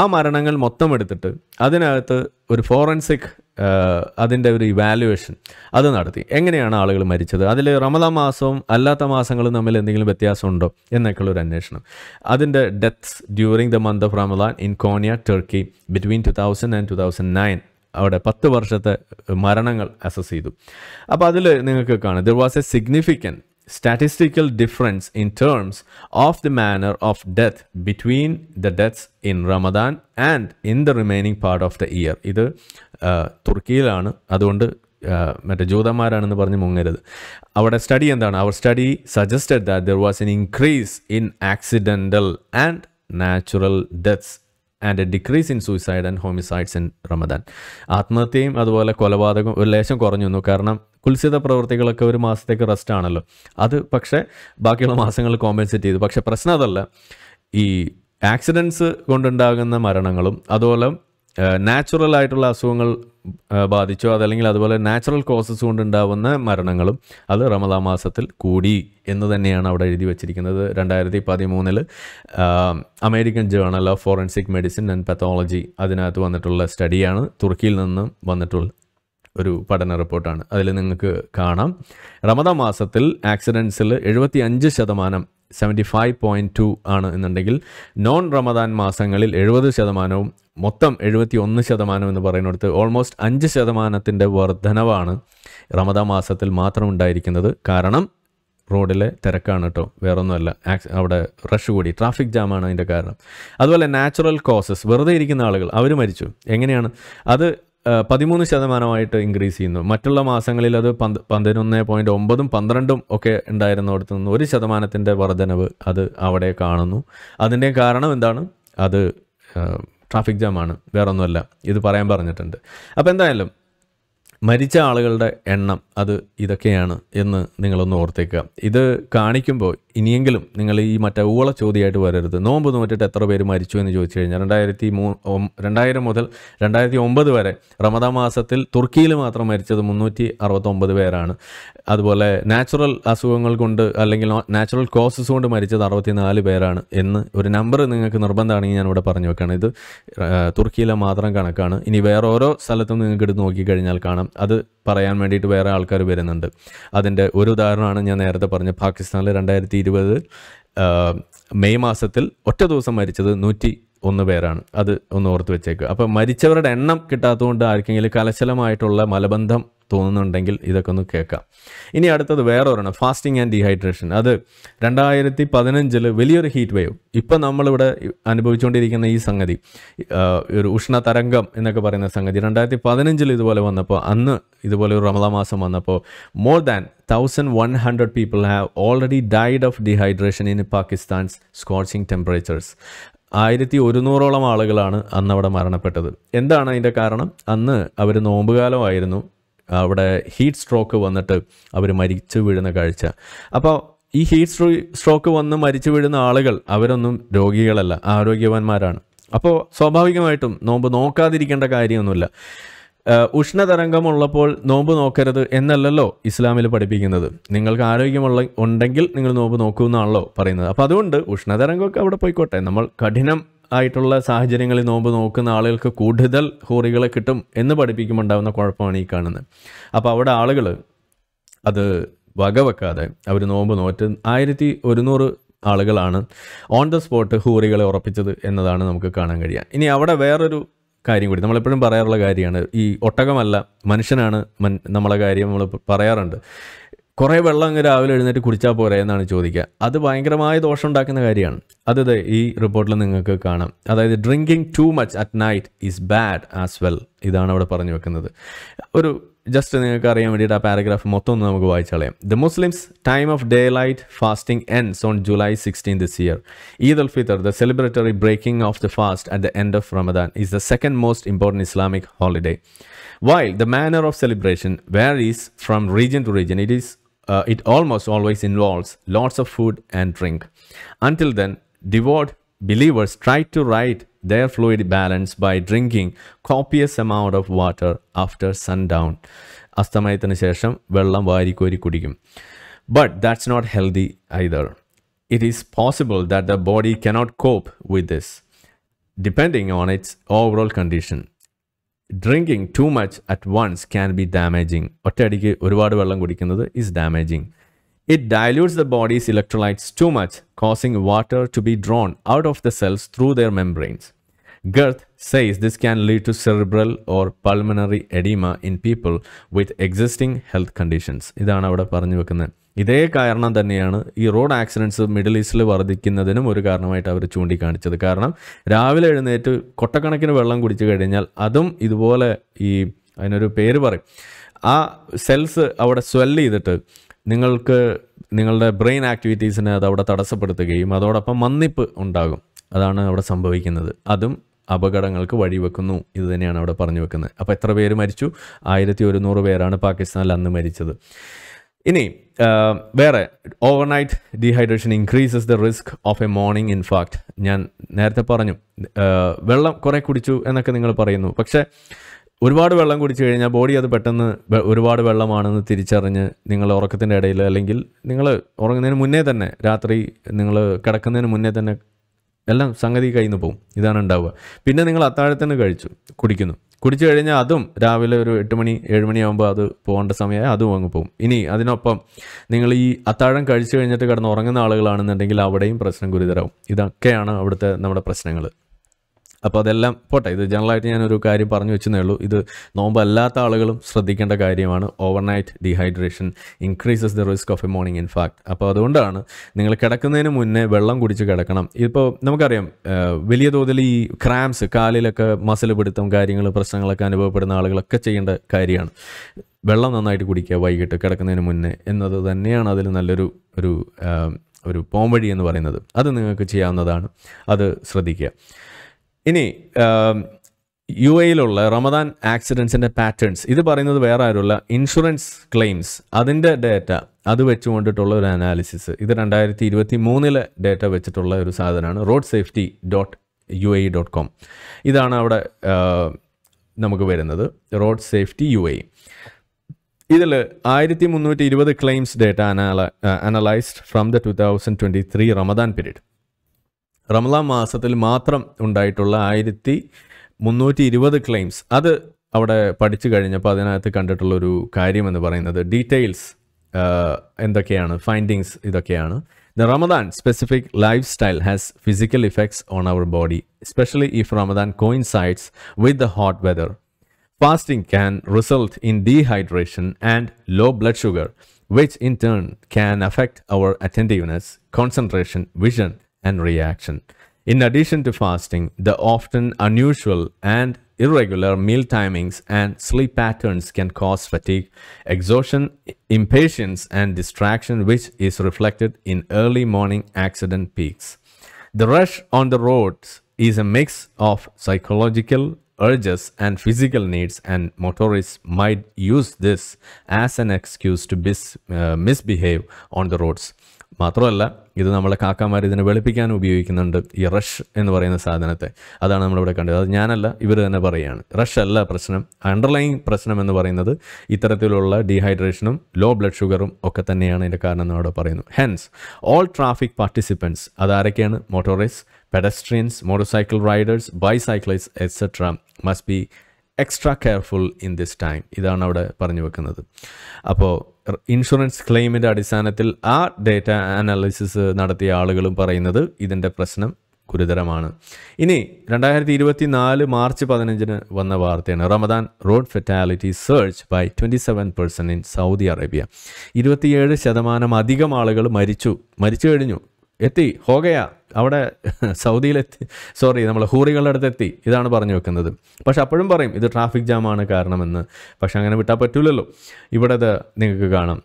ആ മരണങ്ങൾ മൊത്തം എടുത്തിട്ട് അതിനകത്ത് ഒരു ഫോറൻസിക് അതിൻ്റെ ഒരു ഇവാലുവേഷൻ അത് നടത്തി എങ്ങനെയാണ് ആളുകൾ മരിച്ചത് അതിൽ റമദ മാസവും അല്ലാത്ത മാസങ്ങളും തമ്മിൽ എന്തെങ്കിലും വ്യത്യാസമുണ്ടോ എന്നൊക്കെയുള്ള ഒരു അന്വേഷണം അതിൻ്റെ deaths during the month of Ramadan in Konya Turkey between two thousand and two thousand nine അവിടെ പത്ത് വർഷത്തെ മരണങ്ങൾ അസസ് ചെയ്തു അപ്പോൾ അതിൽ നിങ്ങൾക്ക് കാണാം there was a significant statistical difference in terms of the manner of death between the deaths in Ramadan and in the remaining part of the year ഇത് തുർക്കിയിലാണ് അതുകൊണ്ട് മറ്റേ ജൂതന്മാരാണെന്ന് പറഞ്ഞ് മുങ്ങരുത് അവിടെ സ്റ്റഡി എന്താണ് അവർ study suggested that there was an increase in accidental and natural deaths and a decrease in suicide and homicides in Ramadan ആത്മഹത്യയും അതുപോലെ കൊലപാതകം ഒരു ലേശം കുറഞ്ഞു വന്നു കാരണം കുൽസിത പ്രവൃത്തികളൊക്കെ ഒരു മാസത്തേക്ക് റെസ്റ്റ് ആണല്ലോ അത് പക്ഷേ ബാക്കിയുള്ള മാസങ്ങൾ കോമ്പൻസേറ്റ് ചെയ്തു പക്ഷേ പ്രശ്നം അതല്ല ഈ ആക്സിഡൻസ് കൊണ്ടുണ്ടാകുന്ന മരണങ്ങളും അതുപോലെ നാച്ചുറൽ ആയിട്ടുള്ള അസുഖങ്ങൾ ബാധിച്ചോ അതല്ലെങ്കിൽ അതുപോലെ നാച്ചുറൽ കോസസ് കൊണ്ടുണ്ടാവുന്ന മരണങ്ങളും അത് റമദാ മാസത്തിൽ കൂടി എന്ന് തന്നെയാണ് അവിടെ എഴുതി വച്ചിരിക്കുന്നത് രണ്ടായിരത്തി പതിമൂന്നിൽ American journal of forensic medicine and pathology അതിനകത്ത് വന്നിട്ടുള്ള സ്റ്റഡിയാണ് തുർക്കിയിൽ നിന്ന് വന്നിട്ടുള്ള ഒരു പഠന റിപ്പോർട്ടാണ് അതിൽ നിങ്ങൾക്ക് കാണാം റമദ മാസത്തിൽ ആക്സിഡൻസിൽ എഴുപത്തി അഞ്ച് ശതമാനം സെവൻറ്റി ഫൈവ് പോയിൻറ്റ് ടു ആണ് എന്നുണ്ടെങ്കിൽ നോൺ റമദാൻ മാസങ്ങളിൽ എഴുപത് ശതമാനവും മൊത്തം എഴുപത്തി ഒന്ന് ശതമാനം എന്ന് പറയുന്നിടത്ത് ഓൾമോസ്റ്റ് അഞ്ച് ശതമാനത്തിൻ്റെ വർധനവാണ് റമദാ മാസത്തിൽ മാത്രം ഉണ്ടായിരിക്കുന്നത് കാരണം റോഡിലെ തിരക്കാണ് കേട്ടോ വേറൊന്നുമല്ല അവിടെ റഷ് കൂടി ട്രാഫിക് ജാമാണ് അതിൻ്റെ കാരണം അതുപോലെ നാച്ചുറൽ കോസസ് വെറുതെ ഇരിക്കുന്ന ആളുകൾ അവർ മരിച്ചു എങ്ങനെയാണ് അത് പതിമൂന്ന് ശതമാനമായിട്ട് ഇൻക്രീസ് ചെയ്യുന്നു മറ്റുള്ള മാസങ്ങളിൽ അത് പന്ത് പതിനൊന്ന് പോയിൻറ്റ് ഒമ്പതും പന്ത്രണ്ടും ഒക്കെ അടുത്ത് നിന്ന് ഒരു ശതമാനത്തിൻ്റെ വർധനവ് അത് അവിടെ കാണുന്നു അതിൻ്റെ കാരണം എന്താണ് അത് ട്രാഫിക് ജാമാണ് വേറൊന്നുമല്ല ഇത് പറയാൻ പറഞ്ഞിട്ടുണ്ട് അപ്പോൾ എന്തായാലും മരിച്ച ആളുകളുടെ എണ്ണം അത് ഇതൊക്കെയാണ് എന്ന് നിങ്ങളൊന്ന് ഓർത്തേക്കുക ഇത് കാണിക്കുമ്പോൾ ഇനിയെങ്കിലും നിങ്ങൾ ഈ മറ്റേ ഊള ചോദ്യമായിട്ട് വരരുത് നോമ്പ് നോറ്റിട്ട് എത്ര പേര് മരിച്ചു എന്ന് ചോദിച്ചു കഴിഞ്ഞാൽ രണ്ടായിരത്തി മൂ രണ്ടായിരം മുതൽ രണ്ടായിരത്തി ഒമ്പത് വരെ റമദാ മാസത്തിൽ തുർക്കിയിൽ മാത്രം മരിച്ചത് മുന്നൂറ്റി അറുപത്തൊമ്പത് പേരാണ് അതുപോലെ നാച്ചുറൽ അസുഖങ്ങൾ കൊണ്ട് അല്ലെങ്കിൽ നാച്ചുറൽ കോസസ് കൊണ്ട് മരിച്ചത് അറുപത്തിനാല് പേരാണ് എന്ന് ഒരു നമ്പർ നിങ്ങൾക്ക് നിർബന്ധമാണെങ്കിൽ ഞാൻ ഇവിടെ പറഞ്ഞു വെക്കുകയാണ് ഇത് തുർക്കിയിലെ മാത്രം കണക്കാണ് ഇനി വേറെ ഓരോ സ്ഥലത്തും നിങ്ങൾക്ക് എടുത്ത് നോക്കിക്കഴിഞ്ഞാൽ കാണാം അത് പറയാൻ വേണ്ടിയിട്ട് വേറെ ആൾക്കാർ വരുന്നുണ്ട് അതിൻ്റെ ഒരു ഉദാഹരണമാണ് ഞാൻ നേരത്തെ പറഞ്ഞ പാകിസ്ഥാനിൽ രണ്ടായിരത്തി ഇരുപത് മെയ് മാസത്തിൽ ഒറ്റ ദിവസം മരിച്ചത് നൂറ്റി ഒന്ന് പേരാണ് അത് ഒന്ന് ഓർത്ത് വെച്ചേക്കുക അപ്പോൾ മരിച്ചവരുടെ എണ്ണം കിട്ടാത്തതുകൊണ്ട് ആർക്കെങ്കിലും കലശലമായിട്ടുള്ള മലബന്ധം തോന്നുന്നുണ്ടെങ്കിൽ ഇതൊക്കെ ഒന്ന് കേൾക്കാം ഇനി അടുത്തത് വേറെ ഒരെണ്ണം ഫാസ്റ്റിംഗ് ആൻഡ് ഡീഹൈഡ്രേഷൻ അത് രണ്ടായിരത്തി പതിനഞ്ചിൽ വലിയൊരു ഹീറ്റ് വേവ് ഇപ്പം നമ്മളിവിടെ അനുഭവിച്ചുകൊണ്ടിരിക്കുന്ന ഈ സംഗതി ഒരു ഉഷ്ണ തരംഗം എന്നൊക്കെ പറയുന്ന സംഗതി രണ്ടായിരത്തി പതിനഞ്ചിൽ ഇതുപോലെ വന്നപ്പോൾ അന്ന് ഇതുപോലെ ഒരു റമദ മാസം വന്നപ്പോൾ more than thousand one hundred people have already died of dehydration in Pakistan's scorching temperatures ആയിരത്തി ഒരുന്നൂറോളം ആളുകളാണ് അന്ന് അവിടെ മരണപ്പെട്ടത് എന്താണ് അതിൻ്റെ കാരണം അന്ന് അവർ നോമ്പുകാലമായിരുന്നു അവിടെ ഹീറ്റ് സ്ട്രോക്ക് വന്നിട്ട് അവർ മരിച്ചു വീഴുന്ന കാഴ്ച അപ്പോൾ ഈ ഹീറ്റ് സ്ട്രോ സ്ട്രോക്ക് വന്ന് മരിച്ചു വീഴുന്ന ആളുകൾ അവരൊന്നും രോഗികളല്ല ആരോഗ്യവാന്മാരാണ് അപ്പോൾ സ്വാഭാവികമായിട്ടും നോമ്പ് നോക്കാതിരിക്കേണ്ട കാര്യമൊന്നുമില്ല ഉഷ്ണതരംഗമുള്ളപ്പോൾ നോമ്പ് നോക്കരുത് എന്നല്ലല്ലോ ഇസ്ലാമിൽ പഠിപ്പിക്കുന്നത് നിങ്ങൾക്ക് ആരോഗ്യമുള്ള ഉണ്ടെങ്കിൽ നിങ്ങൾ നോമ്പ് നോക്കുമെന്നാണല്ലോ പറയുന്നത് അപ്പോൾ അതുകൊണ്ട് ഉഷ്ണതരംഗമൊക്കെ അവിടെ പോയിക്കോട്ടെ നമ്മൾ കഠിനം ആയിട്ടുള്ള സാഹചര്യങ്ങളിൽ നോമ്പ് നോക്കുന്ന ആളുകൾക്ക് കൂടുതൽ ഹോറികളെ കിട്ടും എന്ന് പഠിപ്പിക്കുമ്പോൾ ഉണ്ടാകുന്ന കുഴപ്പമാണ് ഈ കാണുന്നത് അപ്പോൾ അവിടെ ആളുകൾ അത് വകവെക്കാതെ അവർ നോമ്പ് നോറ്റ് ആയിരത്തി ഒരുന്നൂറ് ആളുകളാണ് ഓൺ ദ സ്പോട്ട് ഹൂറികളെ ഉറപ്പിച്ചത് എന്നതാണ് നമുക്ക് കാണാൻ കഴിയുക ഇനി അവിടെ വേറൊരു കാര്യം കൂടി നമ്മളെപ്പോഴും പറയാറുള്ള കാര്യമാണ് ഈ ഒട്ടകമല്ല മനുഷ്യനാണ് മൻ നമ്മളെ കാര്യം നമ്മൾ പറയാറുണ്ട് കുറേ വെള്ളം അങ്ങ് രാവിലെ എഴുന്നേറ്റ് കുടിച്ചാൽ പോരെ എന്നാണ് ചോദിക്കുക അത് ഭയങ്കരമായ ദോഷം ഉണ്ടാക്കുന്ന കാര്യമാണ് അതത് ഈ റിപ്പോർട്ടിൽ നിങ്ങൾക്ക് കാണാം അതായത് drinking too much at night is bad as well ഇതാണ് അവിടെ പറഞ്ഞു വെക്കുന്നത് ഒരു ജസ്റ്റ് നിങ്ങൾക്ക് അറിയാൻ വേണ്ടിയിട്ട് ആ പാരഗ്രാഫ് മൊത്തം ഒന്ന് നമുക്ക് വായിച്ചളയാം the Muslims time of daylight fasting ends on July sixteen this year Eid ul Fitr the celebratory breaking of the fast at the end of Ramadan is the second most important Islamic holiday while the manner of celebration where is from region to region it is it almost always involves lots of food and drink until then devout believers try to right their fluid balance by drinking copious amount of water after sundown. Astamaitanisham Vellam Vari But that's not healthy either. It is possible that the body cannot cope with this, depending on its overall condition. Drinking too much at once can be damaging. Is damaging. It dilutes the body's electrolytes too much, causing water to be drawn out of the cells through their membranes. Girth says this can lead to cerebral or pulmonary edema in people with existing health conditions. ഇതാണ് അവിടെ പറഞ്ഞു വെക്കുന്നത് ഇതേ കാരണം തന്നെയാണ് ഈ road accidents middle ഈസ്റ്റിൽ വർദ്ധിക്കുന്നതിനും ഒരു കാരണമായിട്ട് അവർ ചൂണ്ടിക്കാണിച്ചത് കാരണം രാവിലെ എഴുന്നേറ്റ് കൊട്ടക്കണക്കിന് വെള്ളം കുടിച്ചു കഴിഞ്ഞാൽ അതും ഇതുപോലെ ഈ അതിനൊരു പേര് പറയും ആ സെൽസ് അവിടെ സ്വെല്ല് ചെയ്തിട്ട് നിങ്ങൾക്ക് നിങ്ങളുടെ ബ്രെയിൻ ആക്ടിവിറ്റീസിനെ അത് അവിടെ തടസ്സപ്പെടുത്തുകയും അതോടൊപ്പം മന്നിപ്പ് ഉണ്ടാകും അതാണ് അവിടെ സംഭവിക്കുന്നത് അതും അപകടങ്ങൾക്ക് വഴിവെക്കുന്നു ഇത് തന്നെയാണ് അവിടെ പറഞ്ഞു വെക്കുന്നത് അപ്പോൾ എത്ര പേര് മരിച്ചു ആയിരത്തി ഒരുന്നൂറ് പേരാണ് പാകിസ്ഥാനിൽ അന്ന് മരിച്ചത് ഇനി വേറെ overnight dehydration increases the risk of a morning in fact ഞാൻ നേരത്തെ പറഞ്ഞു വെള്ളം കുറേ കുടിച്ചു എന്നൊക്കെ നിങ്ങൾ പറയുന്നു പക്ഷേ ഒരുപാട് വെള്ളം കുടിച്ചു കഴിഞ്ഞാൽ ബോഡി അത് പെട്ടെന്ന് ഒരുപാട് വെള്ളമാണെന്ന് തിരിച്ചറിഞ്ഞ് നിങ്ങൾ ഉറക്കത്തിൻ്റെ ഇടയിൽ അല്ലെങ്കിൽ നിങ്ങൾ ഉറങ്ങുന്നതിന് മുന്നേ തന്നെ രാത്രി നിങ്ങൾ കിടക്കുന്നതിന് മുന്നേ തന്നെ എല്ലാം സംഗതി കയ്യിൽ നിന്ന് പോകും ഇതാണ് ഉണ്ടാവുക പിന്നെ നിങ്ങൾ അത്താഴത്തിന് കഴിച്ചു കുടിക്കുന്നു കുടിച്ചു കഴിഞ്ഞാൽ അതും രാവിലെ ഒരു എട്ട് മണി ഏഴ് മണിയാകുമ്പോൾ അത് പോകേണ്ട സമയമായി അതും അങ്ങ് പോകും ഇനി അതിനൊപ്പം നിങ്ങൾ ഈ അത്താഴം കഴിച്ചു കഴിഞ്ഞിട്ട് കിടന്ന് ഉറങ്ങുന്ന ആളുകളാണെന്നുണ്ടെങ്കിൽ അവിടെയും പ്രശ്നം ഗുരുതരാവും ഇതൊക്കെയാണ് അവിടുത്തെ നമ്മുടെ പ്രശ്നങ്ങൾ അപ്പോൾ അതെല്ലാം പോട്ടെ ഇത് ജനറലായിട്ട് ഞാനൊരു കാര്യം പറഞ്ഞു വെച്ചതേ ഉള്ളൂ ഇത് നോമ്പല്ലാത്ത ആളുകളും ശ്രദ്ധിക്കേണ്ട കാര്യമാണ് overnight dehydration increases the risk of a morning in fact അപ്പോൾ അതുകൊണ്ടാണ് നിങ്ങൾ കിടക്കുന്നതിന് മുന്നേ വെള്ളം കുടിച്ച് കിടക്കണം ഇപ്പോൾ നമുക്കറിയാം വലിയ തോതിൽ ഈ ക്രാംസ് കാലിലൊക്കെ മസിൽ പിടുത്തം കാര്യങ്ങൾ പ്രശ്നങ്ങളൊക്കെ അനുഭവപ്പെടുന്ന ആളുകളൊക്കെ ചെയ്യേണ്ട കാര്യമാണ് വെള്ളം നന്നായിട്ട് കുടിക്കുക വൈകിട്ട് കിടക്കുന്നതിന് മുന്നേ എന്നത് തന്നെയാണ് അതിൽ നല്ലൊരു ഒരു ഒരു പോംവഴി എന്ന് പറയുന്നത് അത് നിങ്ങൾക്ക് ചെയ്യാവുന്നതാണ് അത് ശ്രദ്ധിക്കുക ഇനി യു എയിലുള്ള റമദാൻ ആക്സിഡൻസിൻ്റെ പാറ്റേൺസ് ഇത് പറയുന്നത് വേറെ ആരുമല്ല ഇൻഷുറൻസ് ക്ലെയിംസ് അതിൻ്റെ ഡേറ്റ അത് വെച്ചുകൊണ്ടിട്ടുള്ള ഒരു അനാലിസിസ് ഇത് രണ്ടായിരത്തി ഇരുപത്തി മൂന്നിലെ ഡേറ്റ വെച്ചിട്ടുള്ള ഒരു സാധനമാണ് road safety dot U A dot com ഇതാണ് അവിടെ നമുക്ക് വരുന്നത് റോഡ് സേഫ്റ്റി യു എ ഇതിൽ ആയിരത്തി മുന്നൂറ്റി ഇരുപത് ക്ലെയിംസ് ഡേറ്റ അനാല analysed from the two thousand twenty three Ramadan period റംലാൻ മാസത്തിൽ മാത്രം ഉണ്ടായിട്ടുള്ള ആയിരത്തി മുന്നൂറ്റി ഇരുപത് ക്ലെയിംസ് അത് അവിടെ പഠിച്ചു കഴിഞ്ഞപ്പോൾ അതിനകത്ത് കണ്ടിട്ടുള്ളൊരു കാര്യം എന്ന് പറയുന്നത് ഡീറ്റെയിൽസ് എന്തൊക്കെയാണ് ഫൈൻഡിങ്സ് ഇതൊക്കെയാണ് the Ramadan specific lifestyle has physical effects on our body especially if Ramadan coincides with the hot weather fasting can result in dehydration and low blood sugar which in turn can affect our attentiveness concentration vision and reaction. In addition to fasting, the often unusual and irregular meal timings and sleep patterns can cause fatigue, exhaustion, impatience, and distraction, which is reflected in early morning accident peaks. The rush on the roads is a mix of psychological urges and physical needs, and motorists might use this as an excuse to uh, misbehave on the roads. മാത്രമല്ല ഇത് നമ്മളെ കാക്കാമാർ ഇതിനെ വെളുപ്പിക്കാനും ഉപയോഗിക്കുന്നുണ്ട് ഈ rush എന്ന് പറയുന്ന സാധനത്തെ അതാണ് നമ്മളിവിടെ കണ്ടത് അത് ഞാനല്ല ഇവർ തന്നെ പറയുകയാണ് റഷ് അല്ല പ്രശ്നം അണ്ടർലൈൻ പ്രശ്നം എന്ന് പറയുന്നത് ഇത്തരത്തിലുള്ള ഡീഹൈഡ്രേഷനും ലോ ബ്ലഡ് ഷുഗറും ഒക്കെ തന്നെയാണ് ഇതിൻ്റെ കാരണം എന്ന് അവിടെ പറയുന്നു ഹെൻസ് ഓൾ ട്രാഫിക് പാർട്ടിസിപ്പൻസ് അതാരൊക്കെയാണ് motorised pedestrians motorcycle riders bicyclist etcetera must be extra careful in this time ഇതാണ് അവിടെ പറഞ്ഞു വെക്കുന്നത് അപ്പോൾ ഇൻഷുറൻസ് ക്ലെയിമിൻ്റെ അടിസ്ഥാനത്തിൽ ആ ഡേറ്റ അനാലിസിസ് നടത്തിയ ആളുകളും പറയുന്നത് ഇതിൻ്റെ പ്രശ്നം ഗുരുതരമാണ് ഇനി രണ്ടായിരത്തി ഇരുപത്തി നാല് മാർച്ച് പതിനഞ്ചിന് വന്ന വാർത്തയാണ് Ramadan road fatality surge by twenty seven percent in Saudi Arabia ഇരുപത്തിയേഴ് ശതമാനം അധികം ആളുകൾ മരിച്ചു മരിച്ചു കഴിഞ്ഞു എത്തി ഹോകയാ അവിടെ [LAUGHS] സൗദിയിലെത്തി സോറി നമ്മൾ ഹൂറികളുടെ അടുത്ത് എത്തി ഇതാണ് പറഞ്ഞു വെക്കുന്നത് പക്ഷെ അപ്പോഴും പറയും ഇത് ട്രാഫിക് ജാമാണ് കാരണമെന്ന് പക്ഷെ അങ്ങനെ വിട്ടാൽ പറ്റില്ലല്ലോ ഇവിടെ അത് നിങ്ങൾക്ക് കാണാം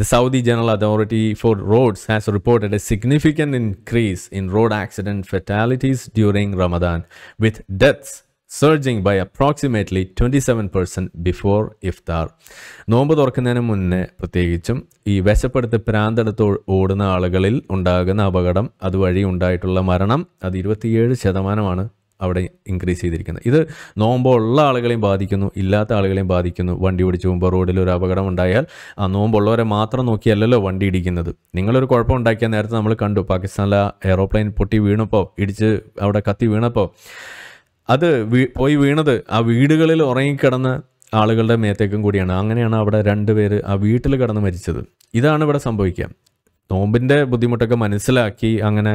the Saudi General Authority for Roads has reported a significant increase in road accident fatalities during Ramadan with deaths surging by approximately 27% before iftar. നോമ്പ് തുറക്കുന്നതിന് മുന്നേ പ്രത്യേകിച്ചും ഈ വിശപ്പെടുത്ത് പ്രാന്തെടുത്ത് ഓടുന്ന ആളുകളിൽ ഉണ്ടാകുന്ന അപകടം അതുവഴി ഉണ്ടായിട്ടുള്ള മരണം അത് ഇരുപത്തിയേഴ് ശതമാനമാണ് അവിടെ ഇൻക്രീസ് ചെയ്തിരിക്കുന്നത് ഇത് നോമ്പുള്ള ആളുകളെയും ബാധിക്കുന്നു ഇല്ലാത്ത ആളുകളെയും ബാധിക്കുന്നു വണ്ടി ഓടിച്ച് പോകുമ്പോൾ റോഡിൽ ഒരു അപകടം ഉണ്ടായാൽ ആ നോമ്പുള്ളവരെ മാത്രം നോക്കിയല്ലല്ലോ വണ്ടി ഇടിക്കുന്നത് നിങ്ങളൊരു കുഴപ്പം ഉണ്ടാക്കിയ നേരത്തെ നമ്മൾ കണ്ടു പാകിസ്ഥാനിലെ എയറോപ്ലെയിൻ പൊട്ടി വീണപ്പോൾ ഇടിച്ച് അവിടെ കത്തി വീണപ്പോൾ അത് പോയി വീണത് ആ വീടുകളിൽ ഉറങ്ങിക്കിടന്ന് ആളുകളുടെ മേത്തേക്കും കൂടിയാണ് അങ്ങനെയാണ് അവിടെ പേര് ആ വീട്ടിൽ കിടന്ന് മരിച്ചത് ഇതാണ് ഇവിടെ സംഭവിക്കുക നോമ്പിൻ്റെ ബുദ്ധിമുട്ടൊക്കെ മനസ്സിലാക്കി അങ്ങനെ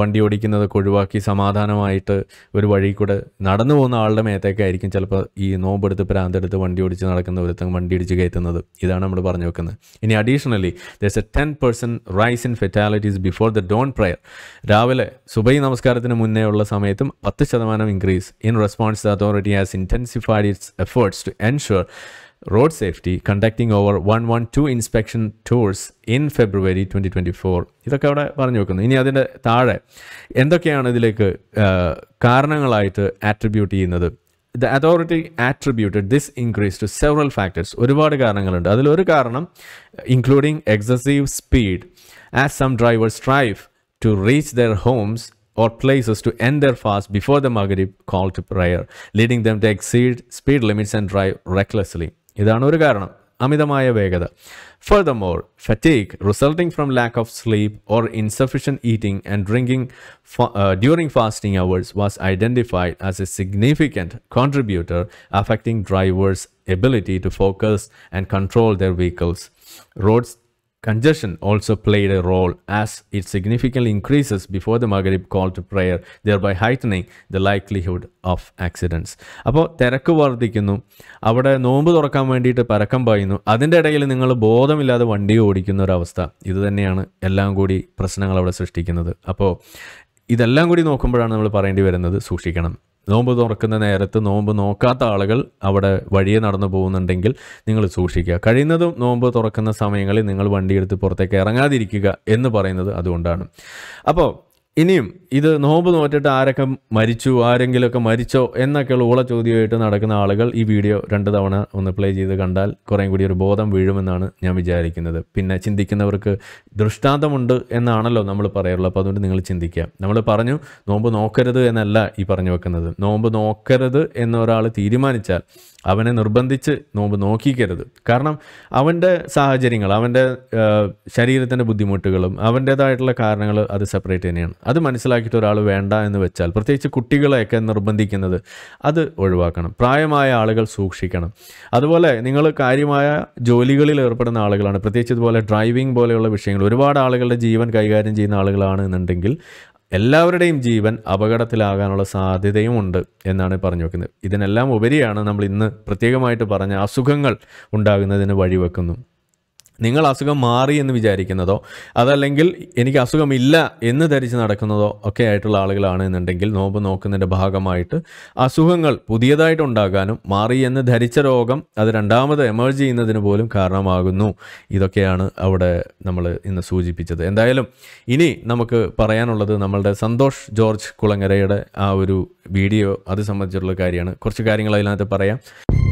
വണ്ടി ഓടിക്കുന്നതൊക്കെ ഒഴിവാക്കി സമാധാനമായിട്ട് ഒരു വഴി കൂടെ നടന്നു പോകുന്ന ആളുടെ മേത്തേക്ക് ആയിരിക്കും ചിലപ്പോൾ ഈ നോമ്പെടുത്ത് പ്രാന്തെടുത്ത് വണ്ടി ഓടിച്ച് നടക്കുന്ന ഒരുത്തം വണ്ടി ഇടിച്ച് കയറ്റുന്നത് ഇതാണ് നമ്മൾ പറഞ്ഞു വെക്കുന്നത് ഇനി additionally thus a ten percent rise in fatalities before the dawn prayer രാവിലെ സുബൈ നമസ്കാരത്തിന് മുന്നേ ഉള്ള സമയത്തും പത്ത് ശതമാനം increase in response the authority has intensified its efforts to ensure road safety conducting over 112 inspection tours in February 2024. ഇതൊക്കെ അവിടെ പറഞ്ഞു വെക്കുന്നു ഇനി അതിൻ്റെ താഴെ എന്തൊക്കെയാണ് ഇതിലേക്ക് കാരണങ്ങളായിട്ട് ആട്രിബ്യൂട്ട് ചെയ്യുന്നത് the authority attributed this increase to several factors ഒരുപാട് കാരണങ്ങളുണ്ട് അതിലൊരു കാരണം including excessive speed as some drivers drive to reach their homes or places to end their fast before the മഗരി call to prayer leading them to exceed speed limits and drive recklessly ഇതാണ് ഒരു കാരണം അമിതമായ വേഗത furthermore fatigue resulting from lack of sleep or insufficient eating and drinking during fasting hours was identified as a significant contributor affecting drivers ability to focus and control their vehicles roads Congestion also played a role as it significantly increases before the Maghrib call to prayer, thereby heightening the likelihood of accidents. അപ്പോൾ തിരക്ക് വർദ്ധിക്കുന്നു അവിടെ നോമ്പ് തുറക്കാൻ വേണ്ടിയിട്ട് പരക്കം പായുന്നു അതിൻ്റെ ഇടയിൽ നിങ്ങൾ ബോധമില്ലാതെ വണ്ടി ഓടിക്കുന്ന ഒരവസ്ഥ ഇത് തന്നെയാണ് എല്ലാം കൂടി പ്രശ്നങ്ങൾ അവിടെ സൃഷ്ടിക്കുന്നത് അപ്പോൾ ഇതെല്ലാം കൂടി നോക്കുമ്പോഴാണ് നമ്മൾ പറയേണ്ടി വരുന്നത് സൂക്ഷിക്കണം നോമ്പ് തുറക്കുന്ന നേരത്ത് നോമ്പ് നോക്കാത്ത ആളുകൾ അവിടെ വഴിയെ നടന്നു പോകുന്നുണ്ടെങ്കിൽ നിങ്ങൾ സൂക്ഷിക്കുക കഴിയുന്നതും നോമ്പ് തുറക്കുന്ന സമയങ്ങളിൽ നിങ്ങൾ വണ്ടിയെടുത്ത് പുറത്തേക്ക് ഇറങ്ങാതിരിക്കുക എന്ന് പറയുന്നത് അതുകൊണ്ടാണ് അപ്പോൾ ഇനിയും ഇത് നോമ്പ് നോറ്റിട്ട് ആരൊക്കെ മരിച്ചു ആരെങ്കിലുമൊക്കെ മരിച്ചോ എന്നൊക്കെയുള്ള ഊള ചോദ്യമായിട്ട് നടക്കുന്ന ആളുകൾ ഈ വീഡിയോ രണ്ട് തവണ ഒന്ന് പ്ലേ ചെയ്ത് കണ്ടാൽ കുറേ കൂടി ഒരു ബോധം വീഴുമെന്നാണ് ഞാൻ വിചാരിക്കുന്നത് പിന്നെ ചിന്തിക്കുന്നവർക്ക് ദൃഷ്ടാന്തമുണ്ട് എന്നാണല്ലോ നമ്മൾ പറയാറുള്ളത് അപ്പോൾ അതുകൊണ്ട് നിങ്ങൾ ചിന്തിക്കുക നമ്മൾ പറഞ്ഞു നോമ്പ് നോക്കരുത് എന്നല്ല ഈ പറഞ്ഞു വെക്കുന്നത് നോമ്പ് നോക്കരുത് എന്നൊരാൾ തീരുമാനിച്ചാൽ അവനെ നിർബന്ധിച്ച് നോമ്പ് നോക്കിക്കരുത് കാരണം അവൻ്റെ സാഹചര്യങ്ങൾ അവൻ്റെ ശരീരത്തിൻ്റെ ബുദ്ധിമുട്ടുകളും അവൻ്റേതായിട്ടുള്ള കാരണങ്ങൾ അത് സെപ്പറേറ്റ് തന്നെയാണ് അത് മനസ്സിലാക്കിയിട്ട് ഒരാൾ വേണ്ട എന്ന് വെച്ചാൽ പ്രത്യേകിച്ച് കുട്ടികളെയൊക്കെ നിർബന്ധിക്കുന്നത് അത് ഒഴിവാക്കണം പ്രായമായ ആളുകൾ സൂക്ഷിക്കണം അതുപോലെ നിങ്ങൾ കാര്യമായ ജോലികളിൽ ഏർപ്പെടുന്ന ആളുകളാണ് പ്രത്യേകിച്ച് ഇതുപോലെ ഡ്രൈവിംഗ് പോലെയുള്ള വിഷയങ്ങൾ ഒരുപാട് ആളുകളുടെ ജീവൻ കൈകാര്യം ചെയ്യുന്ന ആളുകളാണ് എന്നുണ്ടെങ്കിൽ എല്ലാവരുടെയും ജീവൻ അപകടത്തിലാകാനുള്ള സാധ്യതയും ഉണ്ട് എന്നാണ് പറഞ്ഞു വെക്കുന്നത് ഇതിനെല്ലാം ഉപരിയാണ് നമ്മൾ ഇന്ന് പ്രത്യേകമായിട്ട് പറഞ്ഞ അസുഖങ്ങൾ ഉണ്ടാകുന്നതിന് വഴിവെക്കുന്നു നിങ്ങൾ അസുഖം മാറി എന്ന് വിചാരിക്കുന്നതോ അതല്ലെങ്കിൽ എനിക്ക് അസുഖമില്ല എന്ന് ധരിച്ച് നടക്കുന്നതോ ഒക്കെ ആയിട്ടുള്ള ആളുകളാണ് എന്നുണ്ടെങ്കിൽ നോമ്പ് നോക്കുന്നതിൻ്റെ ഭാഗമായിട്ട് അസുഖങ്ങൾ പുതിയതായിട്ടുണ്ടാകാനും മാറി എന്ന് ധരിച്ച രോഗം അത് രണ്ടാമത് എമർജ് ചെയ്യുന്നതിന് പോലും കാരണമാകുന്നു ഇതൊക്കെയാണ് അവിടെ നമ്മൾ ഇന്ന് സൂചിപ്പിച്ചത് എന്തായാലും ഇനി നമുക്ക് പറയാനുള്ളത് നമ്മളുടെ സന്തോഷ് ജോർജ് കുളങ്ങരയുടെ ആ ഒരു വീഡിയോ അത് സംബന്ധിച്ചുള്ള കാര്യമാണ് കുറച്ച് കാര്യങ്ങൾ അതിനകത്ത് പറയാം